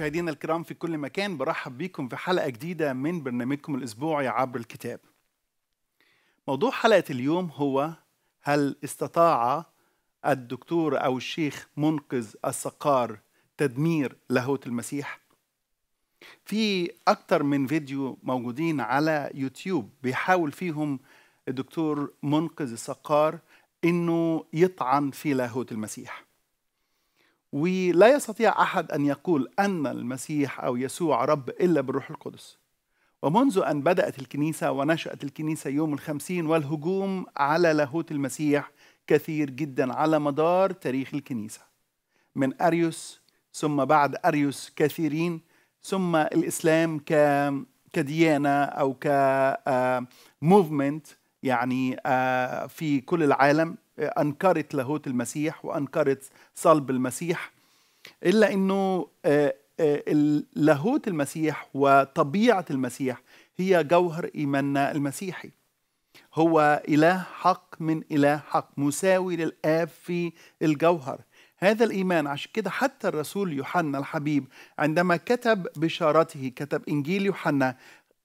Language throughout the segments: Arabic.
مشاهدينا الكرام في كل مكان برحب بيكم في حلقة جديدة من برنامجكم الأسبوعي عبر الكتاب موضوع حلقة اليوم هو هل استطاع الدكتور أو الشيخ منقذ السقار تدمير لاهوت المسيح؟ في اكثر من فيديو موجودين على يوتيوب بيحاول فيهم الدكتور منقذ السقار إنه يطعن في لاهوت المسيح ولا يستطيع احد ان يقول ان المسيح او يسوع رب الا بالروح القدس ومنذ ان بدات الكنيسه ونشات الكنيسه يوم الخمسين والهجوم على لاهوت المسيح كثير جدا على مدار تاريخ الكنيسه من اريوس ثم بعد اريوس كثيرين ثم الاسلام ك كديانه او ك آه، يعني آه، في كل العالم آه، أنكرت لاهوت المسيح وأنكرت صلب المسيح إلا أنه آه، آه، لاهوت المسيح وطبيعة المسيح هي جوهر إيماننا المسيحي هو إله حق من إله حق مساوي للآب في الجوهر هذا الإيمان عشان كده حتى الرسول يوحنا الحبيب عندما كتب بشارته كتب إنجيل يوحنا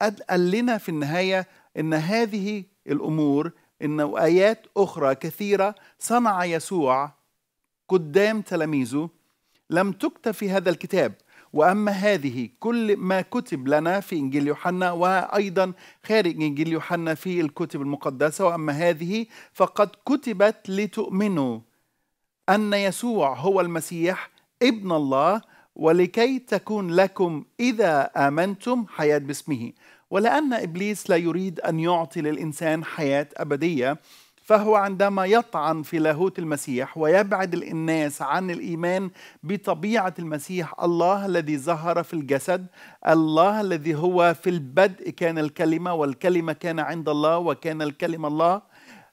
قال لنا في النهاية إن هذه الأمور انه ايات اخرى كثيره صنع يسوع قدام تلاميذه لم تكتب في هذا الكتاب واما هذه كل ما كتب لنا في انجيل يوحنا وايضا خارج انجيل يوحنا في الكتب المقدسه واما هذه فقد كتبت لتؤمنوا ان يسوع هو المسيح ابن الله ولكي تكون لكم اذا امنتم حياه باسمه ولأن إبليس لا يريد أن يعطي للإنسان حياة أبدية فهو عندما يطعن في لاهوت المسيح ويبعد الناس عن الايمان بطبيعه المسيح الله الذي ظهر في الجسد الله الذي هو في البدء كان الكلمه والكلمه كان عند الله وكان الكلمه الله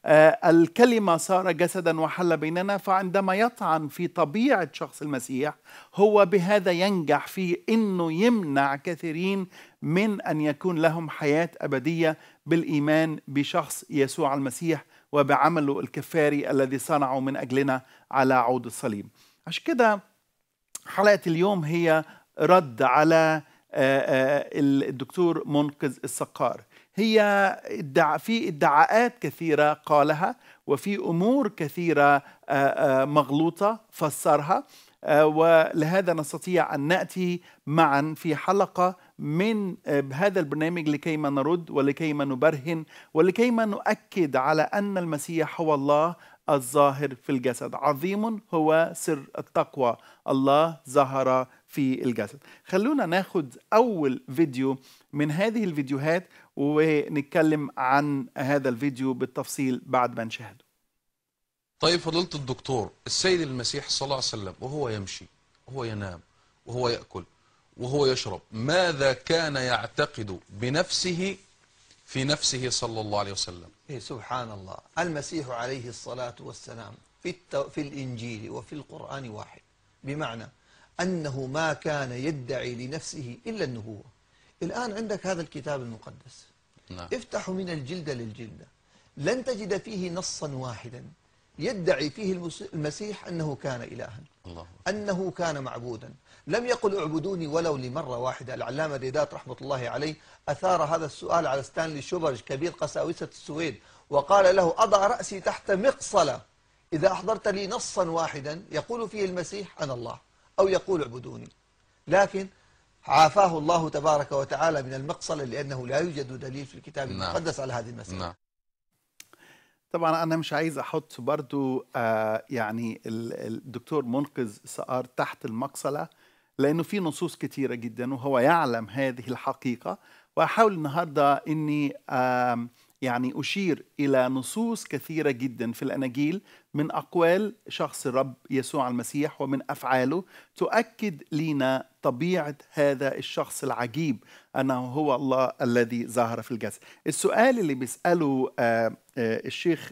آه، الكلمة صار جسدا وحل بيننا فعندما يطعن في طبيعة شخص المسيح هو بهذا ينجح في أنه يمنع كثيرين من أن يكون لهم حياة أبدية بالإيمان بشخص يسوع المسيح وبعمله الكفاري الذي صنعه من أجلنا على عود الصليب عشان كده حلقة اليوم هي رد على آه، آه، الدكتور منقذ السقار هي ادعى في ادعاءات كثيرة قالها وفي أمور كثيرة مغلوطة فسرها ولهذا نستطيع أن نأتي معا في حلقة من هذا البرنامج لكيما نرد ولكيما نبرهن ولكيما نؤكد على أن المسيح هو الله الظاهر في الجسد عظيم هو سر التقوى الله ظهر في الجسد خلونا ناخد أول فيديو من هذه الفيديوهات ونتكلم عن هذا الفيديو بالتفصيل بعد ما نشاهده طيب فضيلة الدكتور السيد المسيح صلى الله عليه وسلم وهو يمشي وهو ينام وهو يأكل وهو يشرب ماذا كان يعتقد بنفسه في نفسه صلى الله عليه وسلم إيه سبحان الله المسيح عليه الصلاة والسلام في, التو... في الإنجيل وفي القرآن واحد بمعنى أنه ما كان يدعي لنفسه إلا النبوة الآن عندك هذا الكتاب المقدس نعم. افتحوا من الجلدة للجلدة لن تجد فيه نصا واحدا يدعي فيه المسيح أنه كان إلها الله. أنه كان معبودا لم يقل اعبدوني ولو لمرة واحدة العلامة ديدات رحمة الله عليه أثار هذا السؤال على ستانلي شوبرج كبير قساوسة السويد وقال له أضع رأسي تحت مقصلة إذا أحضرت لي نصا واحدا يقول فيه المسيح أنا الله أو يقول اعبدوني لكن عافاه الله تبارك وتعالى من المقصلة لأنه لا يوجد دليل في الكتاب نعم. المقدس على هذه المسألة نعم. طبعا أنا مش عايز أحط برضو آه يعني الدكتور منقذ سأر تحت المقصلة لأنه في نصوص كثيرة جدا وهو يعلم هذه الحقيقة وأحاول النهاردة أني آه يعني أشير إلى نصوص كثيرة جدا في الأناجيل من أقوال شخص الرب يسوع المسيح ومن أفعاله تؤكد لنا طبيعة هذا الشخص العجيب أنه هو الله الذي ظهر في الجسد السؤال اللي بيسأله آه، آه، الشيخ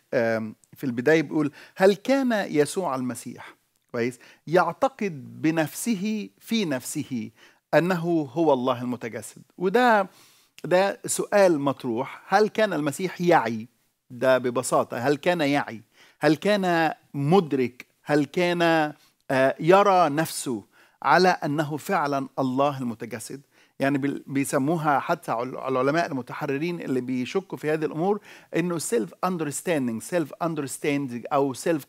في البداية بيقول هل كان يسوع المسيح كويس يعتقد بنفسه في نفسه أنه هو الله المتجسد وده ده سؤال مطروح هل كان المسيح يعي ده ببساطه هل كان يعي هل كان مدرك هل كان آه، يرى نفسه على انه فعلا الله المتجسد يعني بيسموها حتى العلماء المتحررين اللي بيشكوا في هذه الامور انه سيلف اندرستاندينج سيلف اندرستاندينج او سيلف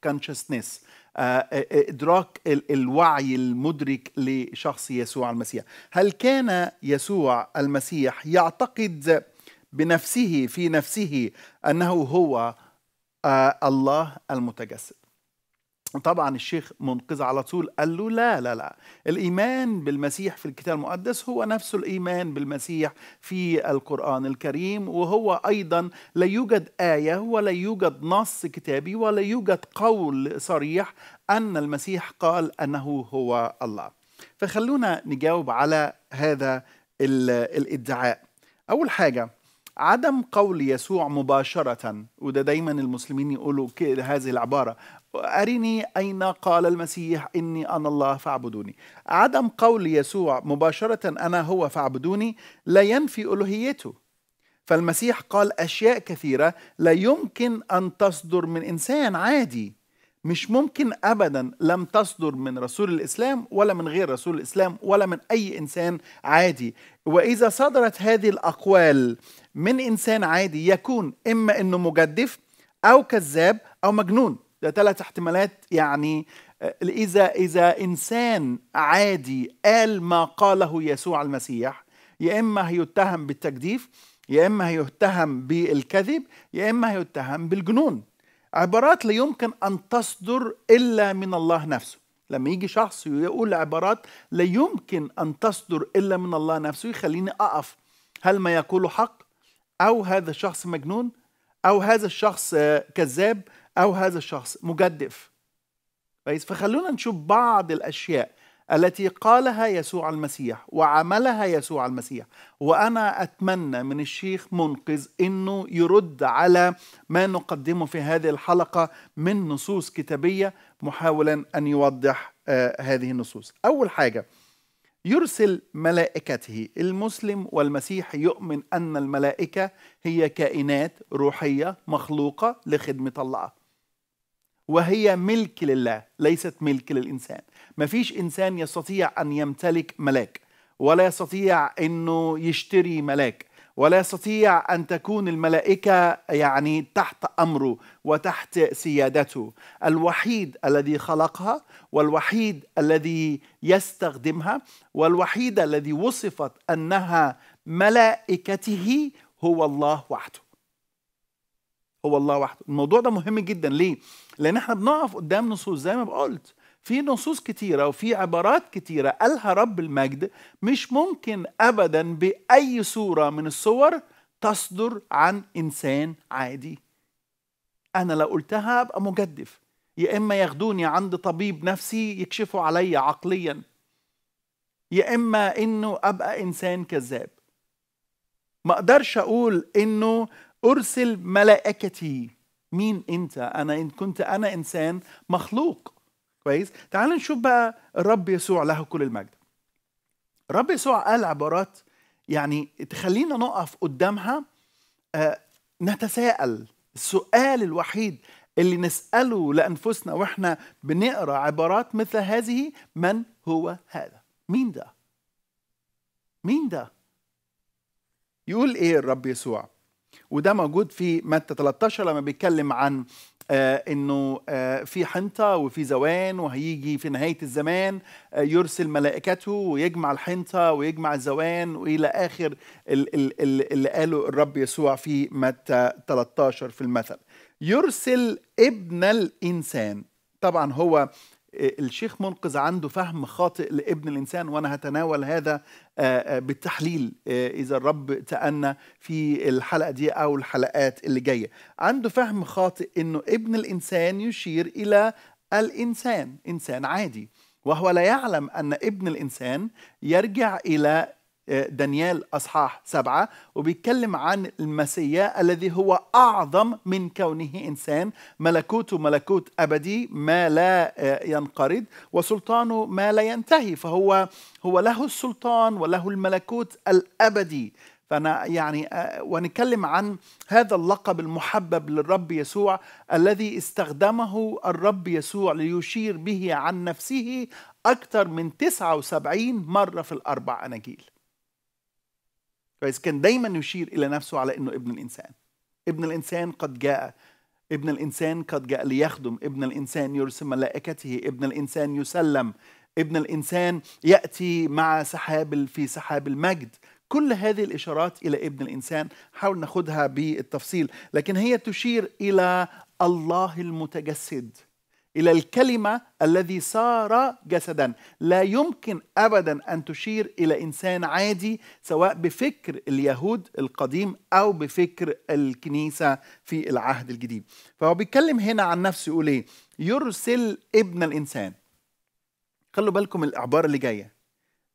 consciousness uh, uh, uh, إدراك الوعي المدرك لشخص يسوع المسيح هل كان يسوع المسيح يعتقد بنفسه في نفسه أنه هو آه، الله المتجسد طبعا الشيخ منقذ على طول قال له لا لا لا الايمان بالمسيح في الكتاب المقدس هو نفسه الايمان بالمسيح في القران الكريم وهو ايضا لا يوجد ايه ولا يوجد نص كتابي ولا يوجد قول صريح ان المسيح قال انه هو الله فخلونا نجاوب على هذا الادعاء اول حاجه عدم قول يسوع مباشرة وده دايما المسلمين يقولوا هذه العبارة أرني أين قال المسيح إني أنا الله فاعبدوني عدم قول يسوع مباشرة أنا هو فاعبدوني لا ينفي ألوهيته فالمسيح قال أشياء كثيرة لا يمكن أن تصدر من إنسان عادي مش ممكن أبدا لم تصدر من رسول الإسلام ولا من غير رسول الإسلام ولا من أي إنسان عادي وإذا صدرت هذه الأقوال من إنسان عادي يكون إما أنه مجدف أو كذاب أو مجنون ده ثلاث احتمالات يعني آه، إذا إذا إنسان عادي قال ما قاله يسوع المسيح يا إما هيتهم بالتجديف يا إما هيتهم بالكذب يا إما هيتهم بالجنون عبارات لا يمكن أن تصدر إلا من الله نفسه لما يجي شخص ويقول عبارات لا يمكن أن تصدر إلا من الله نفسه يخليني أقف هل ما يقوله حق أو هذا الشخص مجنون أو هذا الشخص آه، كذاب أو هذا الشخص مجدف كويس فخلونا نشوف بعض الأشياء التي قالها يسوع المسيح وعملها يسوع المسيح وأنا أتمنى من الشيخ منقذ أنه يرد على ما نقدمه في هذه الحلقة من نصوص كتابية محاولا أن يوضح آه، هذه النصوص أول حاجة يرسل ملائكته المسلم والمسيحي يؤمن أن الملائكة هي كائنات روحية مخلوقة لخدمة الله وهي ملك لله ليست ملك للإنسان ما فيش إنسان يستطيع أن يمتلك ملاك ولا يستطيع أنه يشتري ملاك ولا يستطيع أن تكون الملائكة يعني تحت أمره وتحت سيادته الوحيد الذي خلقها والوحيد الذي يستخدمها والوحيد الذي وصفت أنها ملائكته هو الله وحده هو الله وحده الموضوع ده مهم جدا ليه لان احنا بنقف قدام نصوص زي ما قلت في نصوص كتيره وفي عبارات كتيره قالها رب المجد مش ممكن ابدا باي صوره من الصور تصدر عن انسان عادي انا لو قلتها ابقى مجدف يا اما ياخدوني عند طبيب نفسي يكشفوا عليا عقليا يا اما انه ابقى انسان كذاب ما اقدرش اقول انه أرسل ملائكتي مين أنت؟ أنا إن كنت أنا إنسان مخلوق كويس؟ تعال نشوف بقى الرب يسوع له كل المجد الرب يسوع قال عبارات يعني تخلينا نقف قدامها آه نتساءل السؤال الوحيد اللي نسأله لأنفسنا وإحنا بنقرأ عبارات مثل هذه من هو هذا؟ مين ده؟ مين ده؟ يقول إيه الرب يسوع؟ وده موجود في متى 13 لما بيتكلم عن آه انه آه في حنطه وفي زوان وهيجي في نهايه الزمان آه يرسل ملائكته ويجمع الحنطه ويجمع الزوان والى اخر اللي قاله الرب يسوع في متى 13 في المثل يرسل ابن الانسان طبعا هو الشيخ منقذ عنده فهم خاطئ لابن الانسان وانا هتناول هذا آه، آه، بالتحليل آه، اذا الرب تأنى في الحلقه دي او الحلقات اللي جايه عنده فهم خاطئ انه ابن الانسان يشير الى الانسان انسان عادي وهو لا يعلم ان ابن الانسان يرجع الى دانيال أصحاح سبعة وبيتكلم عن المسيا الذي هو أعظم من كونه إنسان ملكوته ملكوت أبدي ما لا آه، ينقرض وسلطانه ما لا ينتهي فهو هو له السلطان وله الملكوت الأبدي فأنا يعني آه، ونتكلم عن هذا اللقب المحبب للرب يسوع الذي استخدمه الرب يسوع ليشير به عن نفسه أكثر من 79 مرة في الأربع أناجيل كويس كان دايما يشير الى نفسه على انه ابن الانسان ابن الانسان قد جاء ابن الانسان قد جاء ليخدم ابن الانسان يرسل ملائكته ابن الانسان يسلم ابن الانسان ياتي مع سحاب في سحاب المجد كل هذه الاشارات الى ابن الانسان حاول ناخذها بالتفصيل لكن هي تشير الى الله المتجسد الى الكلمه الذي صار جسدا لا يمكن ابدا ان تشير الى انسان عادي سواء بفكر اليهود القديم او بفكر الكنيسه في العهد الجديد فهو بيتكلم هنا عن نفسه يقول ايه يرسل ابن الانسان خلوا بالكم الاعبار اللي جايه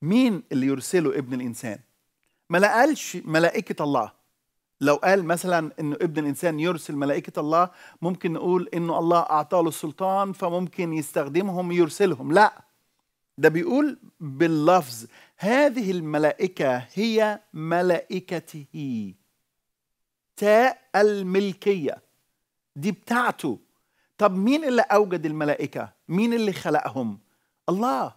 مين اللي يرسله ابن الانسان ما لقالش ملائكه الله لو قال مثلا انه ابن الانسان يرسل ملائكه الله ممكن نقول انه الله اعطاه له السلطان فممكن يستخدمهم يرسلهم لا ده بيقول باللفظ هذه الملائكه هي ملائكته تاء الملكيه دي بتاعته طب مين اللي اوجد الملائكه مين اللي خلقهم الله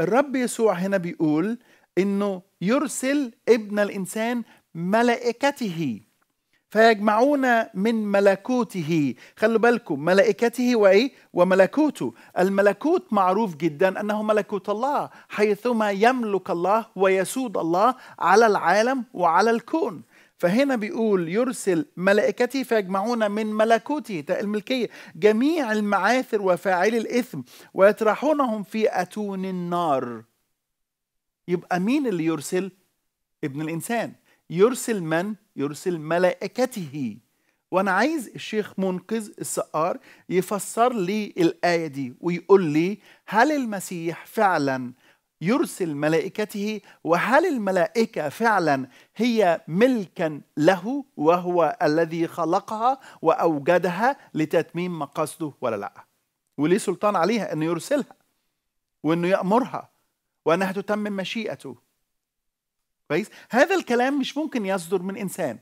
الرب يسوع هنا بيقول انه يرسل ابن الانسان ملائكته فيجمعون من ملكوته خلوا بالكم ملائكته وايه وملكوته الملكوت معروف جدا انه ملكوت الله حيثما يملك الله ويسود الله على العالم وعلى الكون فهنا بيقول يرسل ملائكته فيجمعون من ملكوته الملكية جميع المعاثر وفاعلي الإثم ويطرحونهم في أتون النار يبقى مين اللي يرسل؟ ابن الإنسان يرسل من؟ يرسل ملائكته وانا عايز الشيخ منقذ السقار يفسر لي الايه دي ويقول لي هل المسيح فعلا يرسل ملائكته وهل الملائكه فعلا هي ملكا له وهو الذي خلقها واوجدها لتتميم مقاصده ولا لا وليه سلطان عليها انه يرسلها وانه يامرها وانها تتمم مشيئته كويس هذا الكلام مش ممكن يصدر من انسان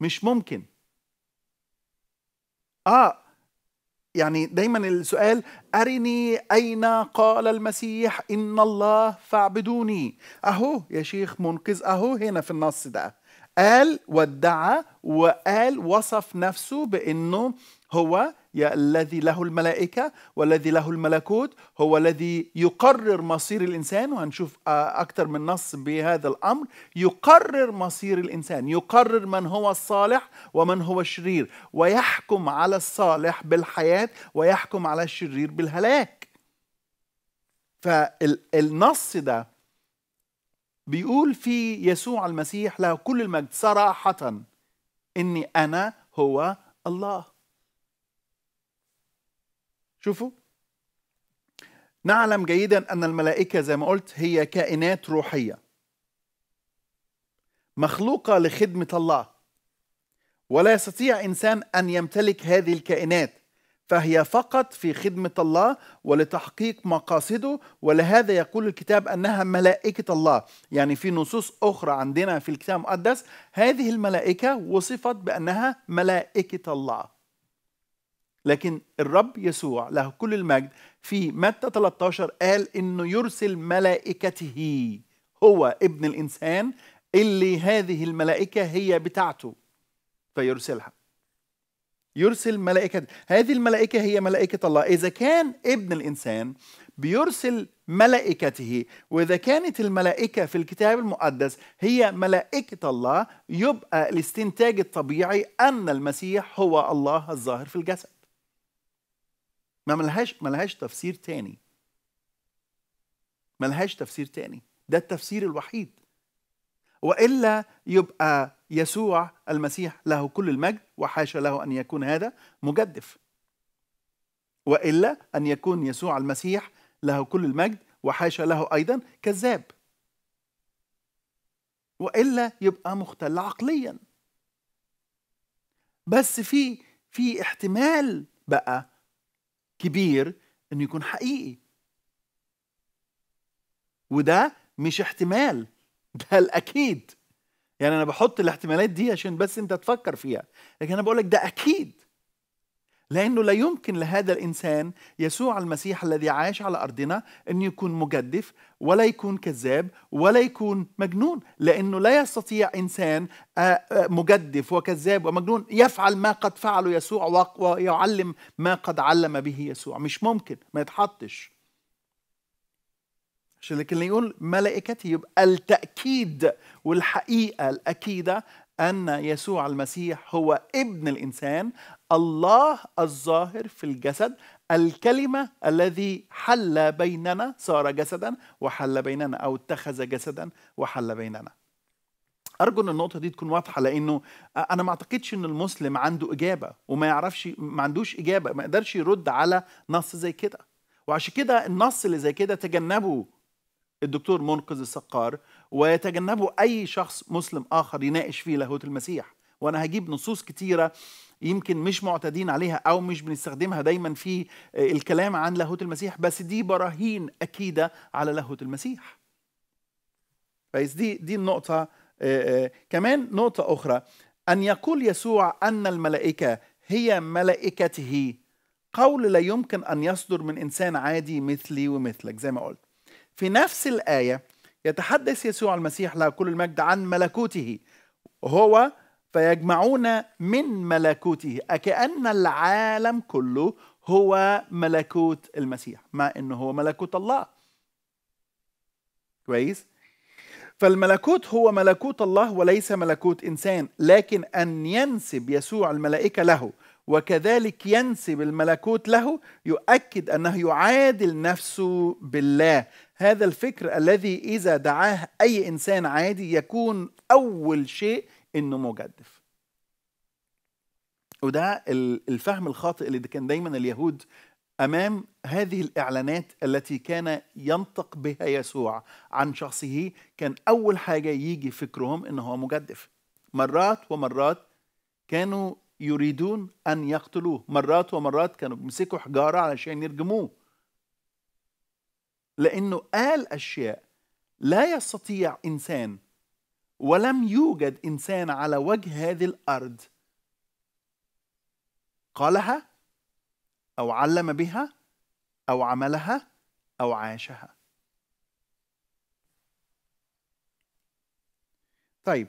مش ممكن اه يعني دايما السؤال أرني أين قال المسيح إن الله فاعبدوني أهو يا شيخ منقذ أهو هنا في النص ده قال وادعى وقال وصف نفسه بأنه هو يا الذي له الملائكة والذي له الملكوت هو الذي يقرر مصير الإنسان وهنشوف آه، أكثر من نص بهذا الأمر يقرر مصير الإنسان يقرر من هو الصالح ومن هو الشرير ويحكم على الصالح بالحياة ويحكم على الشرير بالهلاك فالنص ده بيقول في يسوع المسيح له كل المجد صراحة إني أنا هو الله شوفوا نعلم جيدا أن الملائكة زي ما قلت هي كائنات روحية مخلوقة لخدمة الله ولا يستطيع إنسان أن يمتلك هذه الكائنات فهي فقط في خدمة الله ولتحقيق مقاصده ولهذا يقول الكتاب أنها ملائكة الله يعني في نصوص أخرى عندنا في الكتاب المقدس هذه الملائكة وصفت بأنها ملائكة الله لكن الرب يسوع له كل المجد في متى 13 قال انه يرسل ملائكته هو ابن الانسان اللي هذه الملائكه هي بتاعته فيرسلها يرسل ملائكة هذه الملائكة هي ملائكة الله إذا كان ابن الإنسان بيرسل ملائكته وإذا كانت الملائكة في الكتاب المقدس هي ملائكة الله يبقى الاستنتاج الطبيعي أن المسيح هو الله الظاهر في الجسد ما ملهاش ملهاش تفسير تاني ملهاش تفسير تاني ده التفسير الوحيد والا يبقى يسوع المسيح له كل المجد وحاشا له ان يكون هذا مجدف والا ان يكون يسوع المسيح له كل المجد وحاشا له ايضا كذاب والا يبقى مختل عقليا بس في في احتمال بقى كبير انه يكون حقيقي وده مش احتمال ده الاكيد يعني انا بحط الاحتمالات دي عشان بس انت تفكر فيها لكن انا بقولك ده اكيد لأنه لا يمكن لهذا الإنسان يسوع المسيح الذي عاش على أرضنا أن يكون مجدف ولا يكون كذاب ولا يكون مجنون لأنه لا يستطيع إنسان آه، آه، مجدف وكذاب ومجنون يفعل ما قد فعله يسوع ويعلم ما قد علم به يسوع مش ممكن ما يتحطش لكن يقول ملائكتي يبقى التأكيد والحقيقة الأكيدة أن يسوع المسيح هو ابن الإنسان الله الظاهر في الجسد الكلمة الذي حل بيننا صار جسدا وحل بيننا أو اتخذ جسدا وحل بيننا أرجو أن النقطة دي تكون واضحة لأنه أنا ما أعتقدش أن المسلم عنده إجابة وما يعرفش ما عندوش إجابة ما يقدرش يرد على نص زي كده وعشان كده النص اللي زي كده تجنبه الدكتور منقذ السقار ويتجنبوا أي شخص مسلم آخر يناقش فيه لاهوت المسيح وأنا هجيب نصوص كتيرة يمكن مش معتادين عليها او مش بنستخدمها دايما في آه، الكلام عن لاهوت المسيح بس دي براهين اكيده على لاهوت المسيح كويس دي دي النقطه آه، آه، كمان نقطه اخرى ان يقول يسوع ان الملائكه هي ملائكته قول لا يمكن ان يصدر من انسان عادي مثلي ومثلك زي ما قلت في نفس الايه يتحدث يسوع المسيح له كل المجد عن ملكوته هو فيجمعون من ملكوته أكأن العالم كله هو ملكوت المسيح مع أنه هو ملكوت الله كويس؟ فالملكوت هو ملكوت الله وليس ملكوت إنسان لكن أن ينسب يسوع الملائكة له وكذلك ينسب الملكوت له يؤكد انه يعادل نفسه بالله هذا الفكر الذي اذا دعاه اي انسان عادي يكون اول شيء انه مجدف وده الفهم الخاطئ اللي كان دايما اليهود امام هذه الاعلانات التي كان ينطق بها يسوع عن شخصه كان اول حاجه يجي فكرهم ان هو مجدف مرات ومرات كانوا يريدون أن يقتلوه مرات ومرات كانوا بيمسكوا حجارة علشان يرجموه لأنه قال أشياء لا يستطيع إنسان ولم يوجد إنسان على وجه هذه الأرض قالها أو علم بها أو عملها أو عاشها طيب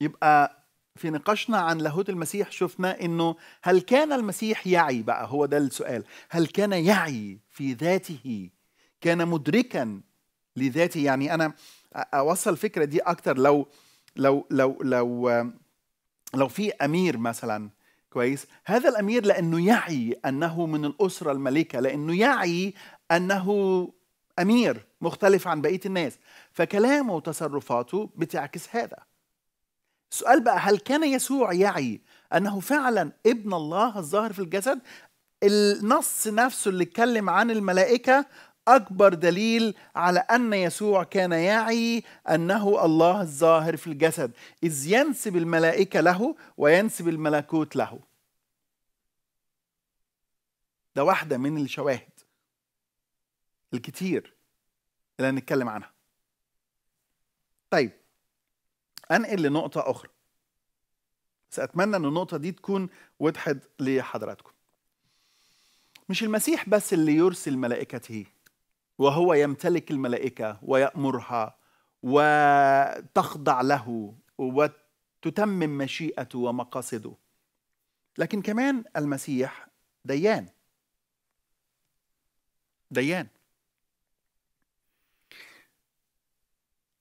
يبقى في نقاشنا عن لاهوت المسيح شفنا انه هل كان المسيح يعي بقى هو ده السؤال هل كان يعي في ذاته كان مدركا لذاته يعني انا اوصل الفكره دي اكتر لو لو لو لو لو في امير مثلا كويس هذا الامير لانه يعي انه من الاسره الملكه لانه يعي انه امير مختلف عن بقيه الناس فكلامه وتصرفاته بتعكس هذا سؤال بقى هل كان يسوع يعي أنه فعلا ابن الله الظاهر في الجسد النص نفسه اللي اتكلم عن الملائكة أكبر دليل على أن يسوع كان يعي أنه الله الظاهر في الجسد إذ ينسب الملائكة له وينسب الملكوت له ده واحدة من الشواهد الكتير اللي هنتكلم عنها طيب انقل لنقطه اخرى ساتمنى ان النقطه دي تكون وضحت لحضراتكم مش المسيح بس اللي يرسل ملائكته وهو يمتلك الملائكه ويامرها وتخضع له وتتمم مشيئته ومقاصده لكن كمان المسيح ديان ديان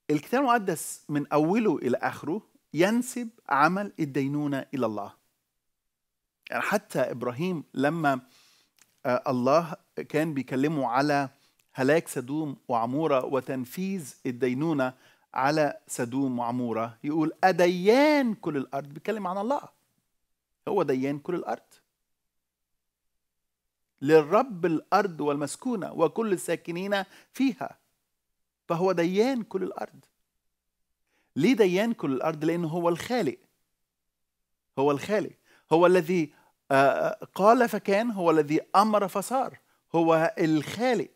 الكتاب المقدس من أوله إلى آخره ينسب عمل الدينونة إلى الله يعني حتى إبراهيم لما آه، الله كان بيكلمه على هلاك سدوم وعمورة وتنفيذ الدينونة على سدوم وعمورة يقول أديان كل الأرض بيتكلم عن الله هو ديان كل الأرض للرب الأرض والمسكونة وكل الساكنين فيها فهو ديان كل الارض ليه ديان كل الارض لانه هو الخالق هو الخالق هو الذي آه، آه، قال فكان هو الذي امر فصار هو الخالق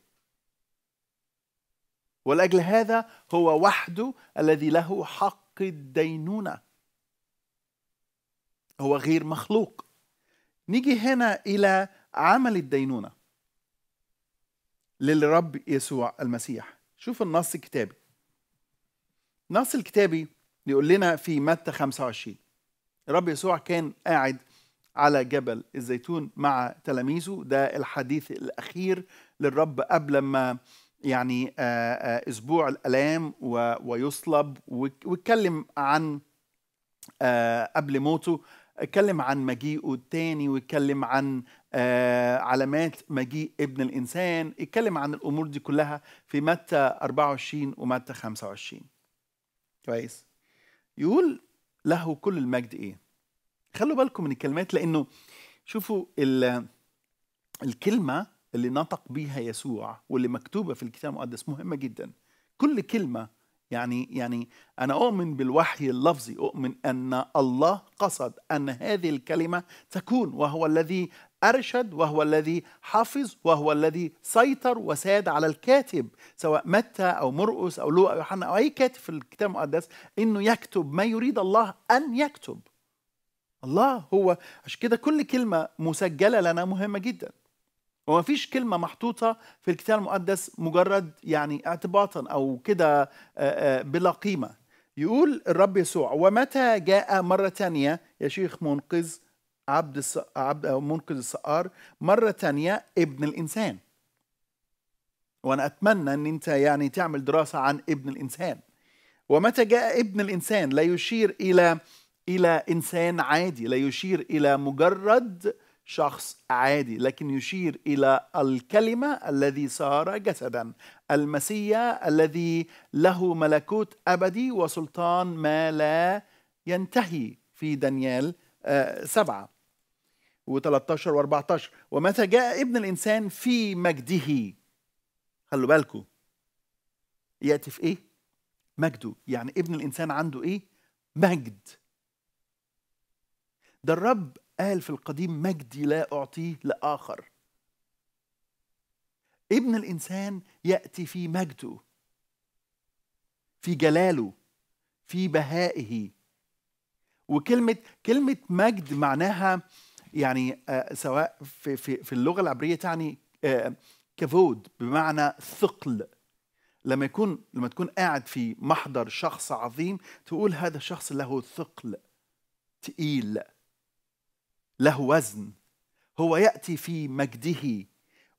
ولاجل هذا هو وحده الذي له حق الدينونه هو غير مخلوق نيجي هنا الى عمل الدينونه للرب يسوع المسيح شوف النص الكتابي النص الكتابي بيقول لنا في متى 25 الرب يسوع كان قاعد على جبل الزيتون مع تلاميذه ده الحديث الأخير للرب قبل ما يعني آه، آه، أسبوع الألام ويصلب واتكلم عن آه، قبل موته اتكلم عن مجيئه الثاني واتكلم عن آه، علامات مجيء ابن الإنسان اتكلم عن الأمور دي كلها في متى 24 ومتى 25 كويس يقول له كل المجد إيه خلوا بالكم من الكلمات لأنه شوفوا الكلمة اللي نطق بيها يسوع واللي مكتوبة في الكتاب المقدس مهمة جدا كل كلمة يعني يعني انا اؤمن بالوحي اللفظي اؤمن ان الله قصد ان هذه الكلمه تكون وهو الذي ارشد وهو الذي حفظ وهو الذي سيطر وساد على الكاتب سواء متى او مرقس او لوقا او يوحنا او اي كاتب في الكتاب المقدس انه يكتب ما يريد الله ان يكتب الله هو عشان كده كل كلمه مسجله لنا مهمه جدا وما فيش كلمة محطوطة في الكتاب المقدس مجرد يعني اعتباطا أو كده آه، آه، بلا قيمة يقول الرب يسوع ومتى جاء مرة تانية يا شيخ منقذ عبد, الس... عبد منقذ السقار مرة تانية ابن الإنسان وأنا أتمنى أن أنت يعني تعمل دراسة عن ابن الإنسان ومتى جاء ابن الإنسان لا يشير إلى إلى إنسان عادي لا يشير إلى مجرد شخص عادي لكن يشير الى الكلمه الذي صار جسدا المسيا الذي له ملكوت ابدي وسلطان ما لا ينتهي في دانيال آه، سبعة و13 و14 ومتى جاء ابن الانسان في مجده خلوا بالكم ياتي في ايه مجده يعني ابن الانسان عنده ايه مجد ده الرب قال في القديم مجدي لا أعطيه لآخر ابن الإنسان يأتي في مجده في جلاله في بهائه وكلمة كلمة مجد معناها يعني آه، سواء في, في, في اللغة العبرية تعني آه، كفود بمعنى ثقل لما يكون لما تكون قاعد في محضر شخص عظيم تقول هذا الشخص له ثقل تقيل له وزن هو ياتي في مجده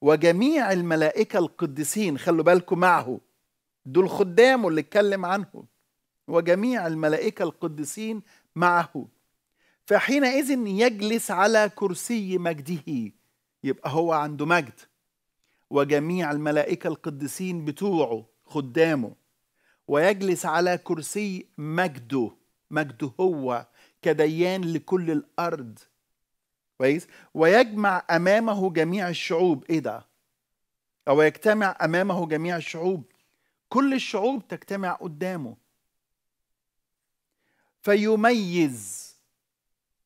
وجميع الملائكه القديسين خلوا بالكم معه دول خدامه اللي اتكلم عنهم وجميع الملائكه القديسين معه فحينئذ يجلس على كرسي مجده يبقى هو عنده مجد وجميع الملائكه القديسين بتوعه خدامه ويجلس على كرسي مجده مجده هو كديان لكل الارض كويس ويجمع امامه جميع الشعوب ايه ده او يجتمع امامه جميع الشعوب كل الشعوب تجتمع قدامه فيميز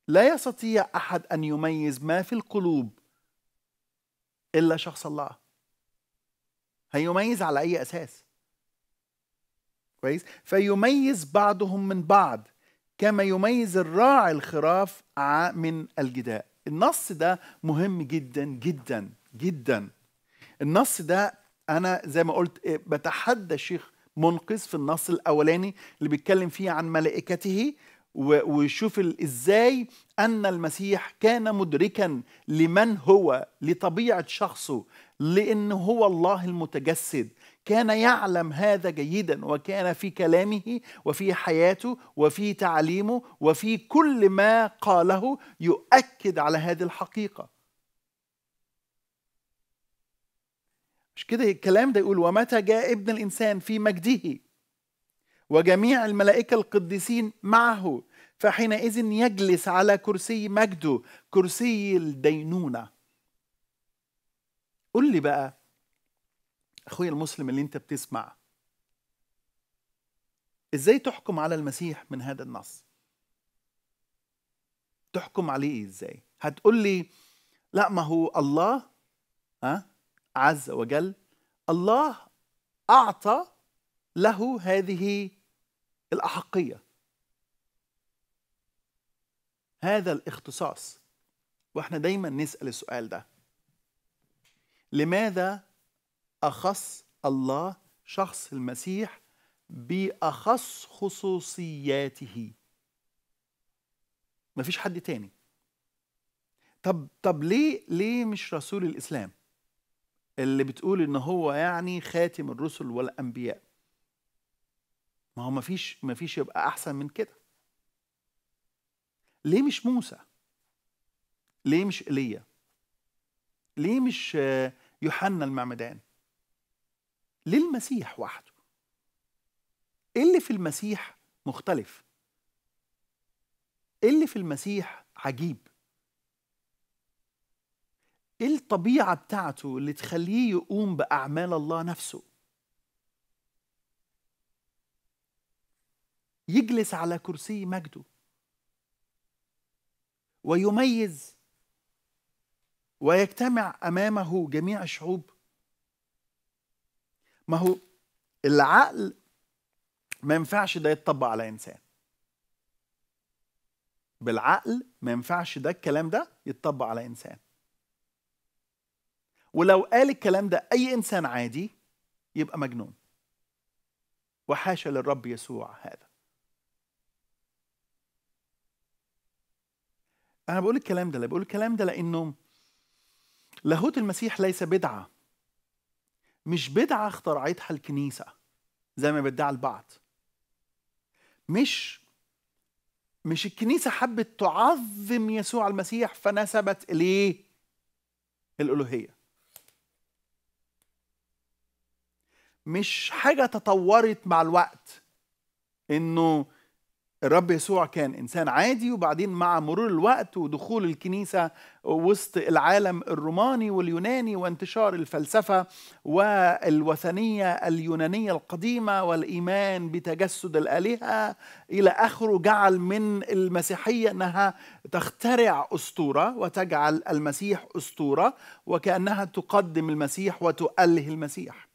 لا يستطيع احد ان يميز ما في القلوب الا شخص الله هيميز على اي اساس كويس فيميز بعضهم من بعض كما يميز الراعي الخراف من الجداء النص ده مهم جدا جدا جدا النص ده انا زي ما قلت إيه، بتحدى الشيخ منقذ في النص الاولاني اللي بيتكلم فيه عن ملائكته ويشوف ازاي ان المسيح كان مدركا لمن هو لطبيعه شخصه لان هو الله المتجسد كان يعلم هذا جيدا وكان في كلامه وفي حياته وفي تعليمه وفي كل ما قاله يؤكد على هذه الحقيقه مش كده الكلام ده يقول ومتى جاء ابن الانسان في مجده وجميع الملائكه القديسين معه فحينئذ يجلس على كرسي مجده كرسي الدينونه قل لي بقى اخويا المسلم اللي انت بتسمع ازاي تحكم على المسيح من هذا النص تحكم عليه ازاي هتقول لي لا ما هو الله ها عز وجل الله اعطى له هذه الاحقيه هذا الاختصاص واحنا دايما نسال السؤال ده لماذا أخص الله شخص المسيح بأخص خصوصياته مفيش حد تاني طب طب ليه ليه مش رسول الإسلام اللي بتقول إن هو يعني خاتم الرسل والأنبياء ما هو مفيش مفيش يبقى أحسن من كده ليه مش موسى ليه مش ايليا ليه مش يوحنا المعمدان للمسيح وحده ايه اللي في المسيح مختلف ايه اللي في المسيح عجيب ايه الطبيعه بتاعته اللي تخليه يقوم باعمال الله نفسه يجلس على كرسي مجده ويميز ويجتمع امامه جميع الشعوب ما هو العقل ما ينفعش ده يتطبق على انسان بالعقل ما ينفعش ده الكلام ده يتطبق على انسان ولو قال الكلام ده اي انسان عادي يبقى مجنون وحاشا للرب يسوع هذا انا بقول الكلام ده بقول الكلام ده لانه لاهوت المسيح ليس بدعه مش بدعة اخترعتها الكنيسة زي ما بيدعي البعض مش مش الكنيسة حبت تعظم يسوع المسيح فنسبت إليه الألوهية مش حاجة تطورت مع الوقت إنه الرب يسوع كان انسان عادي وبعدين مع مرور الوقت ودخول الكنيسه وسط العالم الروماني واليوناني وانتشار الفلسفه والوثنيه اليونانيه القديمه والايمان بتجسد الالهه الى اخره جعل من المسيحيه انها تخترع اسطوره وتجعل المسيح اسطوره وكانها تقدم المسيح وتؤله المسيح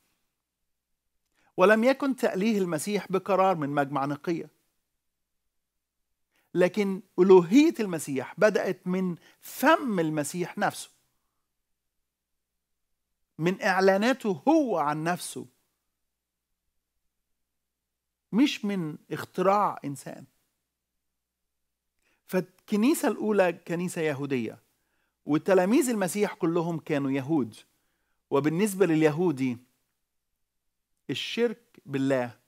ولم يكن تأليه المسيح بقرار من مجمع نقيه لكن ألوهية المسيح بدأت من فم المسيح نفسه من إعلاناته هو عن نفسه مش من اختراع إنسان فالكنيسة الأولى كنيسة يهودية والتلاميذ المسيح كلهم كانوا يهود وبالنسبة لليهودي الشرك بالله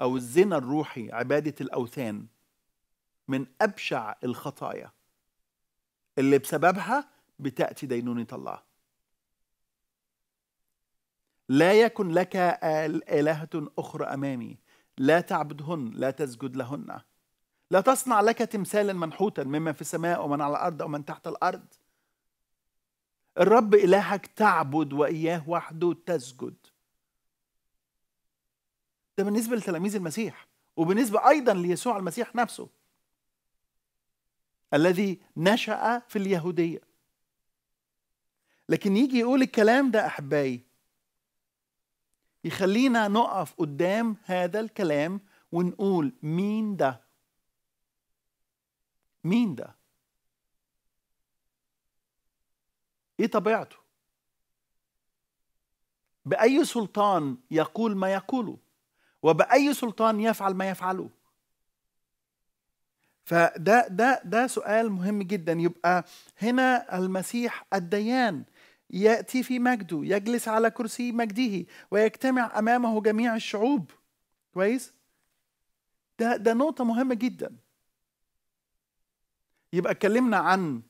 أو الزنا الروحي عبادة الأوثان من أبشع الخطايا اللي بسببها بتأتي دينونة الله لا يكن لك آلهة أخرى أمامي لا تعبدهن لا تسجد لهن لا تصنع لك تمثالا منحوتا مما في السماء ومن على الأرض ومن تحت الأرض الرب إلهك تعبد وإياه وحده تسجد ده بالنسبة لتلاميذ المسيح وبالنسبة أيضا ليسوع المسيح نفسه الذي نشأ في اليهودية لكن يجي يقول الكلام ده أحبائي يخلينا نقف قدام هذا الكلام ونقول مين ده مين ده ايه طبيعته باي سلطان يقول ما يقوله وبأي سلطان يفعل ما يفعله فده ده ده سؤال مهم جدا يبقى هنا المسيح الديان يأتي في مجده يجلس على كرسي مجده ويجتمع أمامه جميع الشعوب كويس ده ده نقطة مهمة جدا يبقى اتكلمنا عن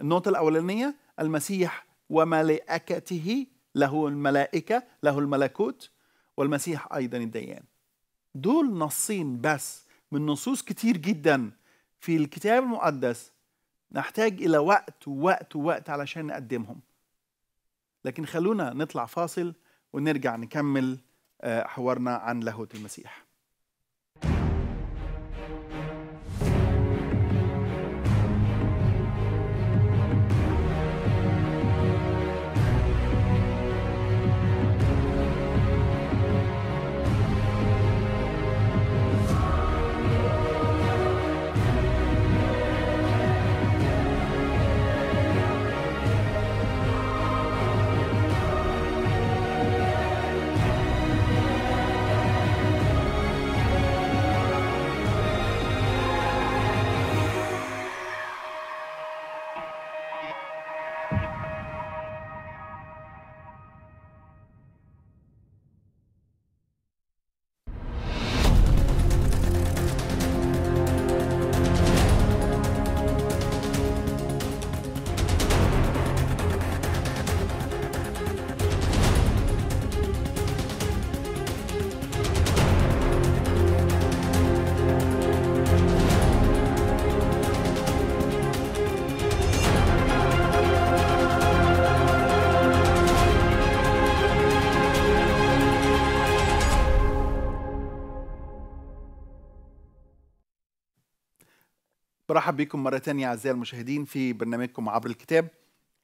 النقطة الأولانية المسيح وملائكته له الملائكة له الملكوت والمسيح أيضا الديان دول نصين بس من نصوص كتير جدا في الكتاب المقدس نحتاج إلى وقت ووقت ووقت علشان نقدمهم لكن خلونا نطلع فاصل ونرجع نكمل آه، حوارنا عن لاهوت المسيح مرحبا بكم مرة تانية أعزائي المشاهدين في برنامجكم عبر الكتاب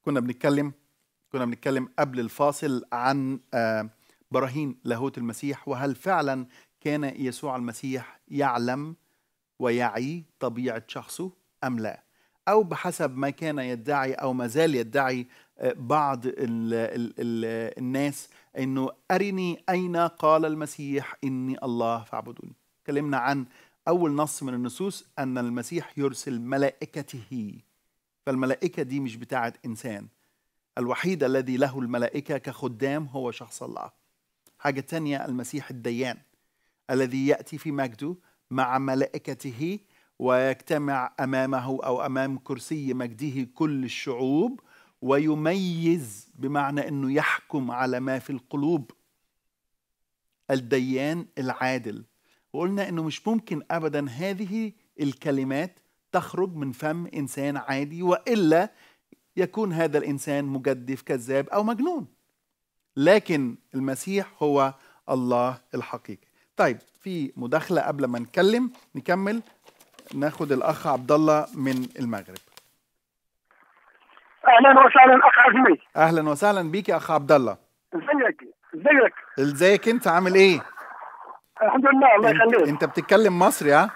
كنا بنتكلم كنا بنتكلم قبل الفاصل عن آه، براهين لاهوت المسيح وهل فعلا كان يسوع المسيح يعلم ويعي طبيعة شخصه أم لا أو بحسب ما كان يدعي أو ما زال يدعي آه، بعض الـ الـ الـ الناس أنه أرني أين قال المسيح إني الله فاعبدوني تكلمنا عن أول نص من النصوص أن المسيح يرسل ملائكته فالملائكة دي مش بتاعة إنسان الوحيد الذي له الملائكة كخدام هو شخص الله حاجة تانية المسيح الديان الذي يأتي في مجده مع ملائكته ويجتمع امامه او امام كرسي مجده كل الشعوب ويميز بمعنى انه يحكم على ما في القلوب الديان العادل وقلنا انه مش ممكن ابدا هذه الكلمات تخرج من فم انسان عادي والا يكون هذا الانسان مجدف كذاب او مجنون لكن المسيح هو الله الحقيقي طيب في مداخله قبل ما نكلم نكمل ناخد الاخ عبد الله من المغرب اهلا وسهلا اخ عزمي اهلا وسهلا بيك يا اخ عبد الله ازيك ازيك ازيك انت عامل ايه الحمد لله الله يخليك انت بتتكلم مصري ها؟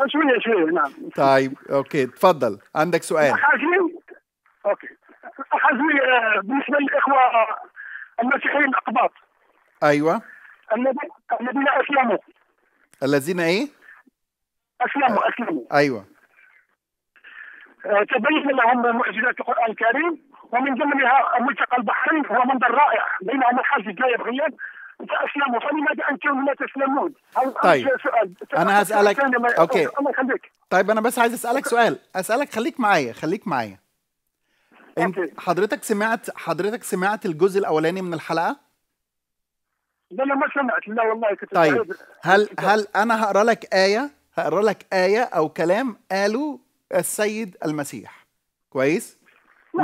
آه، شوية شوية نعم طيب اوكي تفضل عندك سؤال اوكي حزمي آه، بالنسبة للإخوة آه، المسيحيين الأقباط ايوه الذين أسلموا الذين ايه؟ أسلموا أسلموا ايوه تبين لهم معجزات القرآن الكريم ومن ضمنها ملتقى البحرين هو منظر رائع بينهم الحاج جاي بغياب فاسلموا فلماذا انتم لا تسلمون؟ طيب سؤال. انا هسالك اوكي الله يخليك طيب انا بس عايز اسالك سؤال اسالك خليك معايا خليك معايا انت حضرتك سمعت حضرتك سمعت الجزء الاولاني من الحلقه؟ لا لا ما سمعت لا والله كنت طيب هل هل انا هقرا لك ايه هقرا لك ايه او كلام قاله السيد المسيح كويس؟ و...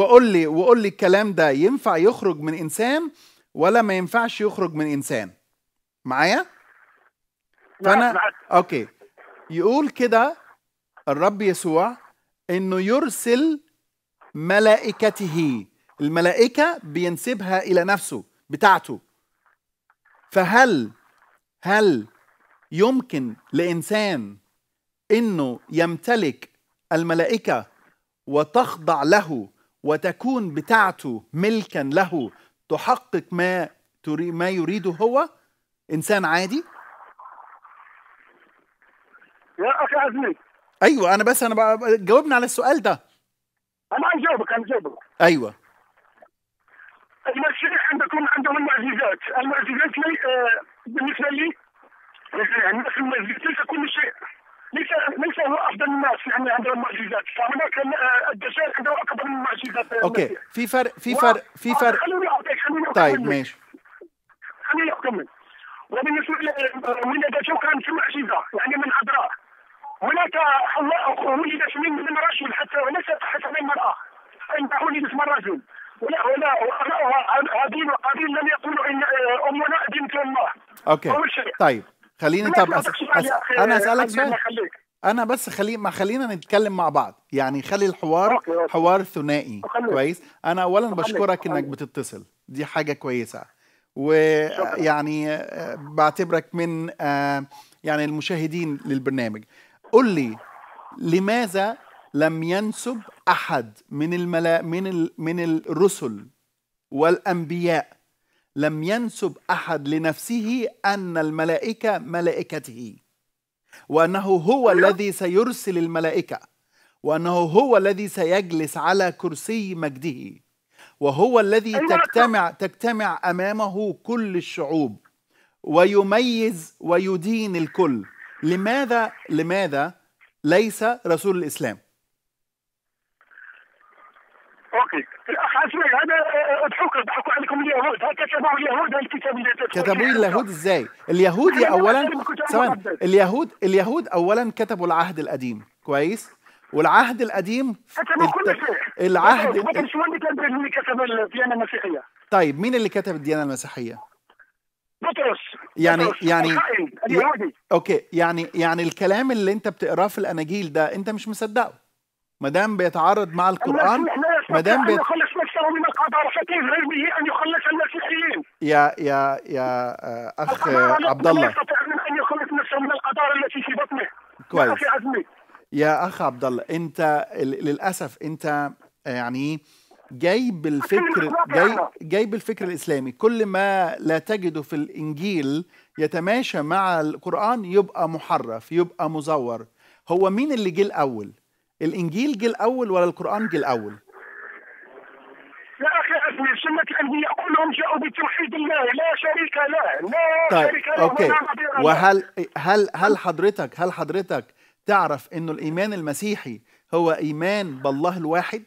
وقول لي وقول لي الكلام ده ينفع يخرج من انسان ولا ما ينفعش يخرج من انسان معايا فانا اوكي يقول كده الرب يسوع انه يرسل ملائكته الملائكه بينسبها الى نفسه بتاعته فهل هل يمكن لانسان انه يمتلك الملائكه وتخضع له وتكون بتاعته ملكا له تحقق ما ما يريده هو انسان عادي يا اخي عزمي ايوه انا بس انا جاوبني على السؤال ده انا هجاوبك انا هجاوبك ايوه المسيح عندكم عندهم المعجزات المعجزات لي آه، بالنسبه لي يعني المعجزات المسجد ليس كل شيء ليس ليس هو افضل الناس يعني عندهم معجزات فهناك آه، الدجال عنده اكبر من معجزات اوكي في فرق في فرق في فرق خليني اعطيك خليني اكمل طيب ماشي خليني اكمل وبالنسبه لمن جاتو كان في معجزه يعني من عذراء هناك ولدت من من رجل حتى وليست حتى من المراه ان ولدت من رجل ولا ولا هابيل وقابيل لم يقولوا ان آه، امنا بنت الله اوكي طيب خليني طب أس... أس... انا اسالك سؤال انا بس خلي ما خلينا نتكلم مع بعض يعني خلي الحوار أوكي أوكي. حوار ثنائي أخليك. كويس انا اولا بشكرك أخليك. انك بتتصل دي حاجه كويسه ويعني آه، بعتبرك من آه، يعني المشاهدين للبرنامج قل لي لماذا لم ينسب احد من الملا من ال... من الرسل والانبياء لم ينسب احد لنفسه ان الملائكه ملائكته وانه هو نعم. الذي سيرسل الملائكه وانه هو الذي سيجلس على كرسي مجده وهو الذي تجتمع تجتمع امامه كل الشعوب ويميز ويدين الكل لماذا لماذا ليس رسول الاسلام اوكي تضحكوا عليكم اليهود كتبوا اليهود الكتاب كتبوا اليهود ازاي؟ اليهود اولا اليهود اليهود اولا كتبوا العهد القديم كويس؟ والعهد القديم كتبوا الت... كل شيء العهد ما كانش هو اللي كتب الديانه المسيحيه طيب مين اللي كتب الديانه المسيحيه؟ بطرس يعني بطرس. يعني اليهودي اوكي يعني يعني الكلام اللي انت بتقراه في الاناجيل ده انت مش مصدقه ما دام بيتعارض مع القران ما دام بيت... نفسه من القذافة بغيره أن يخلص المسيحيين يا يا يا أخ عبد الله يستطيع من أن يخلص نفسه من القذارة التي في بطنه كويس في عزمي يا أخ عبد الله أنت للأسف أنت يعني جاي بالفكر جاي, جاي بالفكر الاسلامي كل ما لا تجده في الانجيل يتماشى مع القران يبقى محرف يبقى مزور هو مين اللي جه الاول الانجيل جه الاول ولا القران جه الاول سنة الأنبياء كلهم جاءوا بتوحيد الله لا شريك له لا طيب. شريك له أوكي. وهل هل هل حضرتك هل حضرتك تعرف إنه الإيمان المسيحي هو إيمان بالله الواحد؟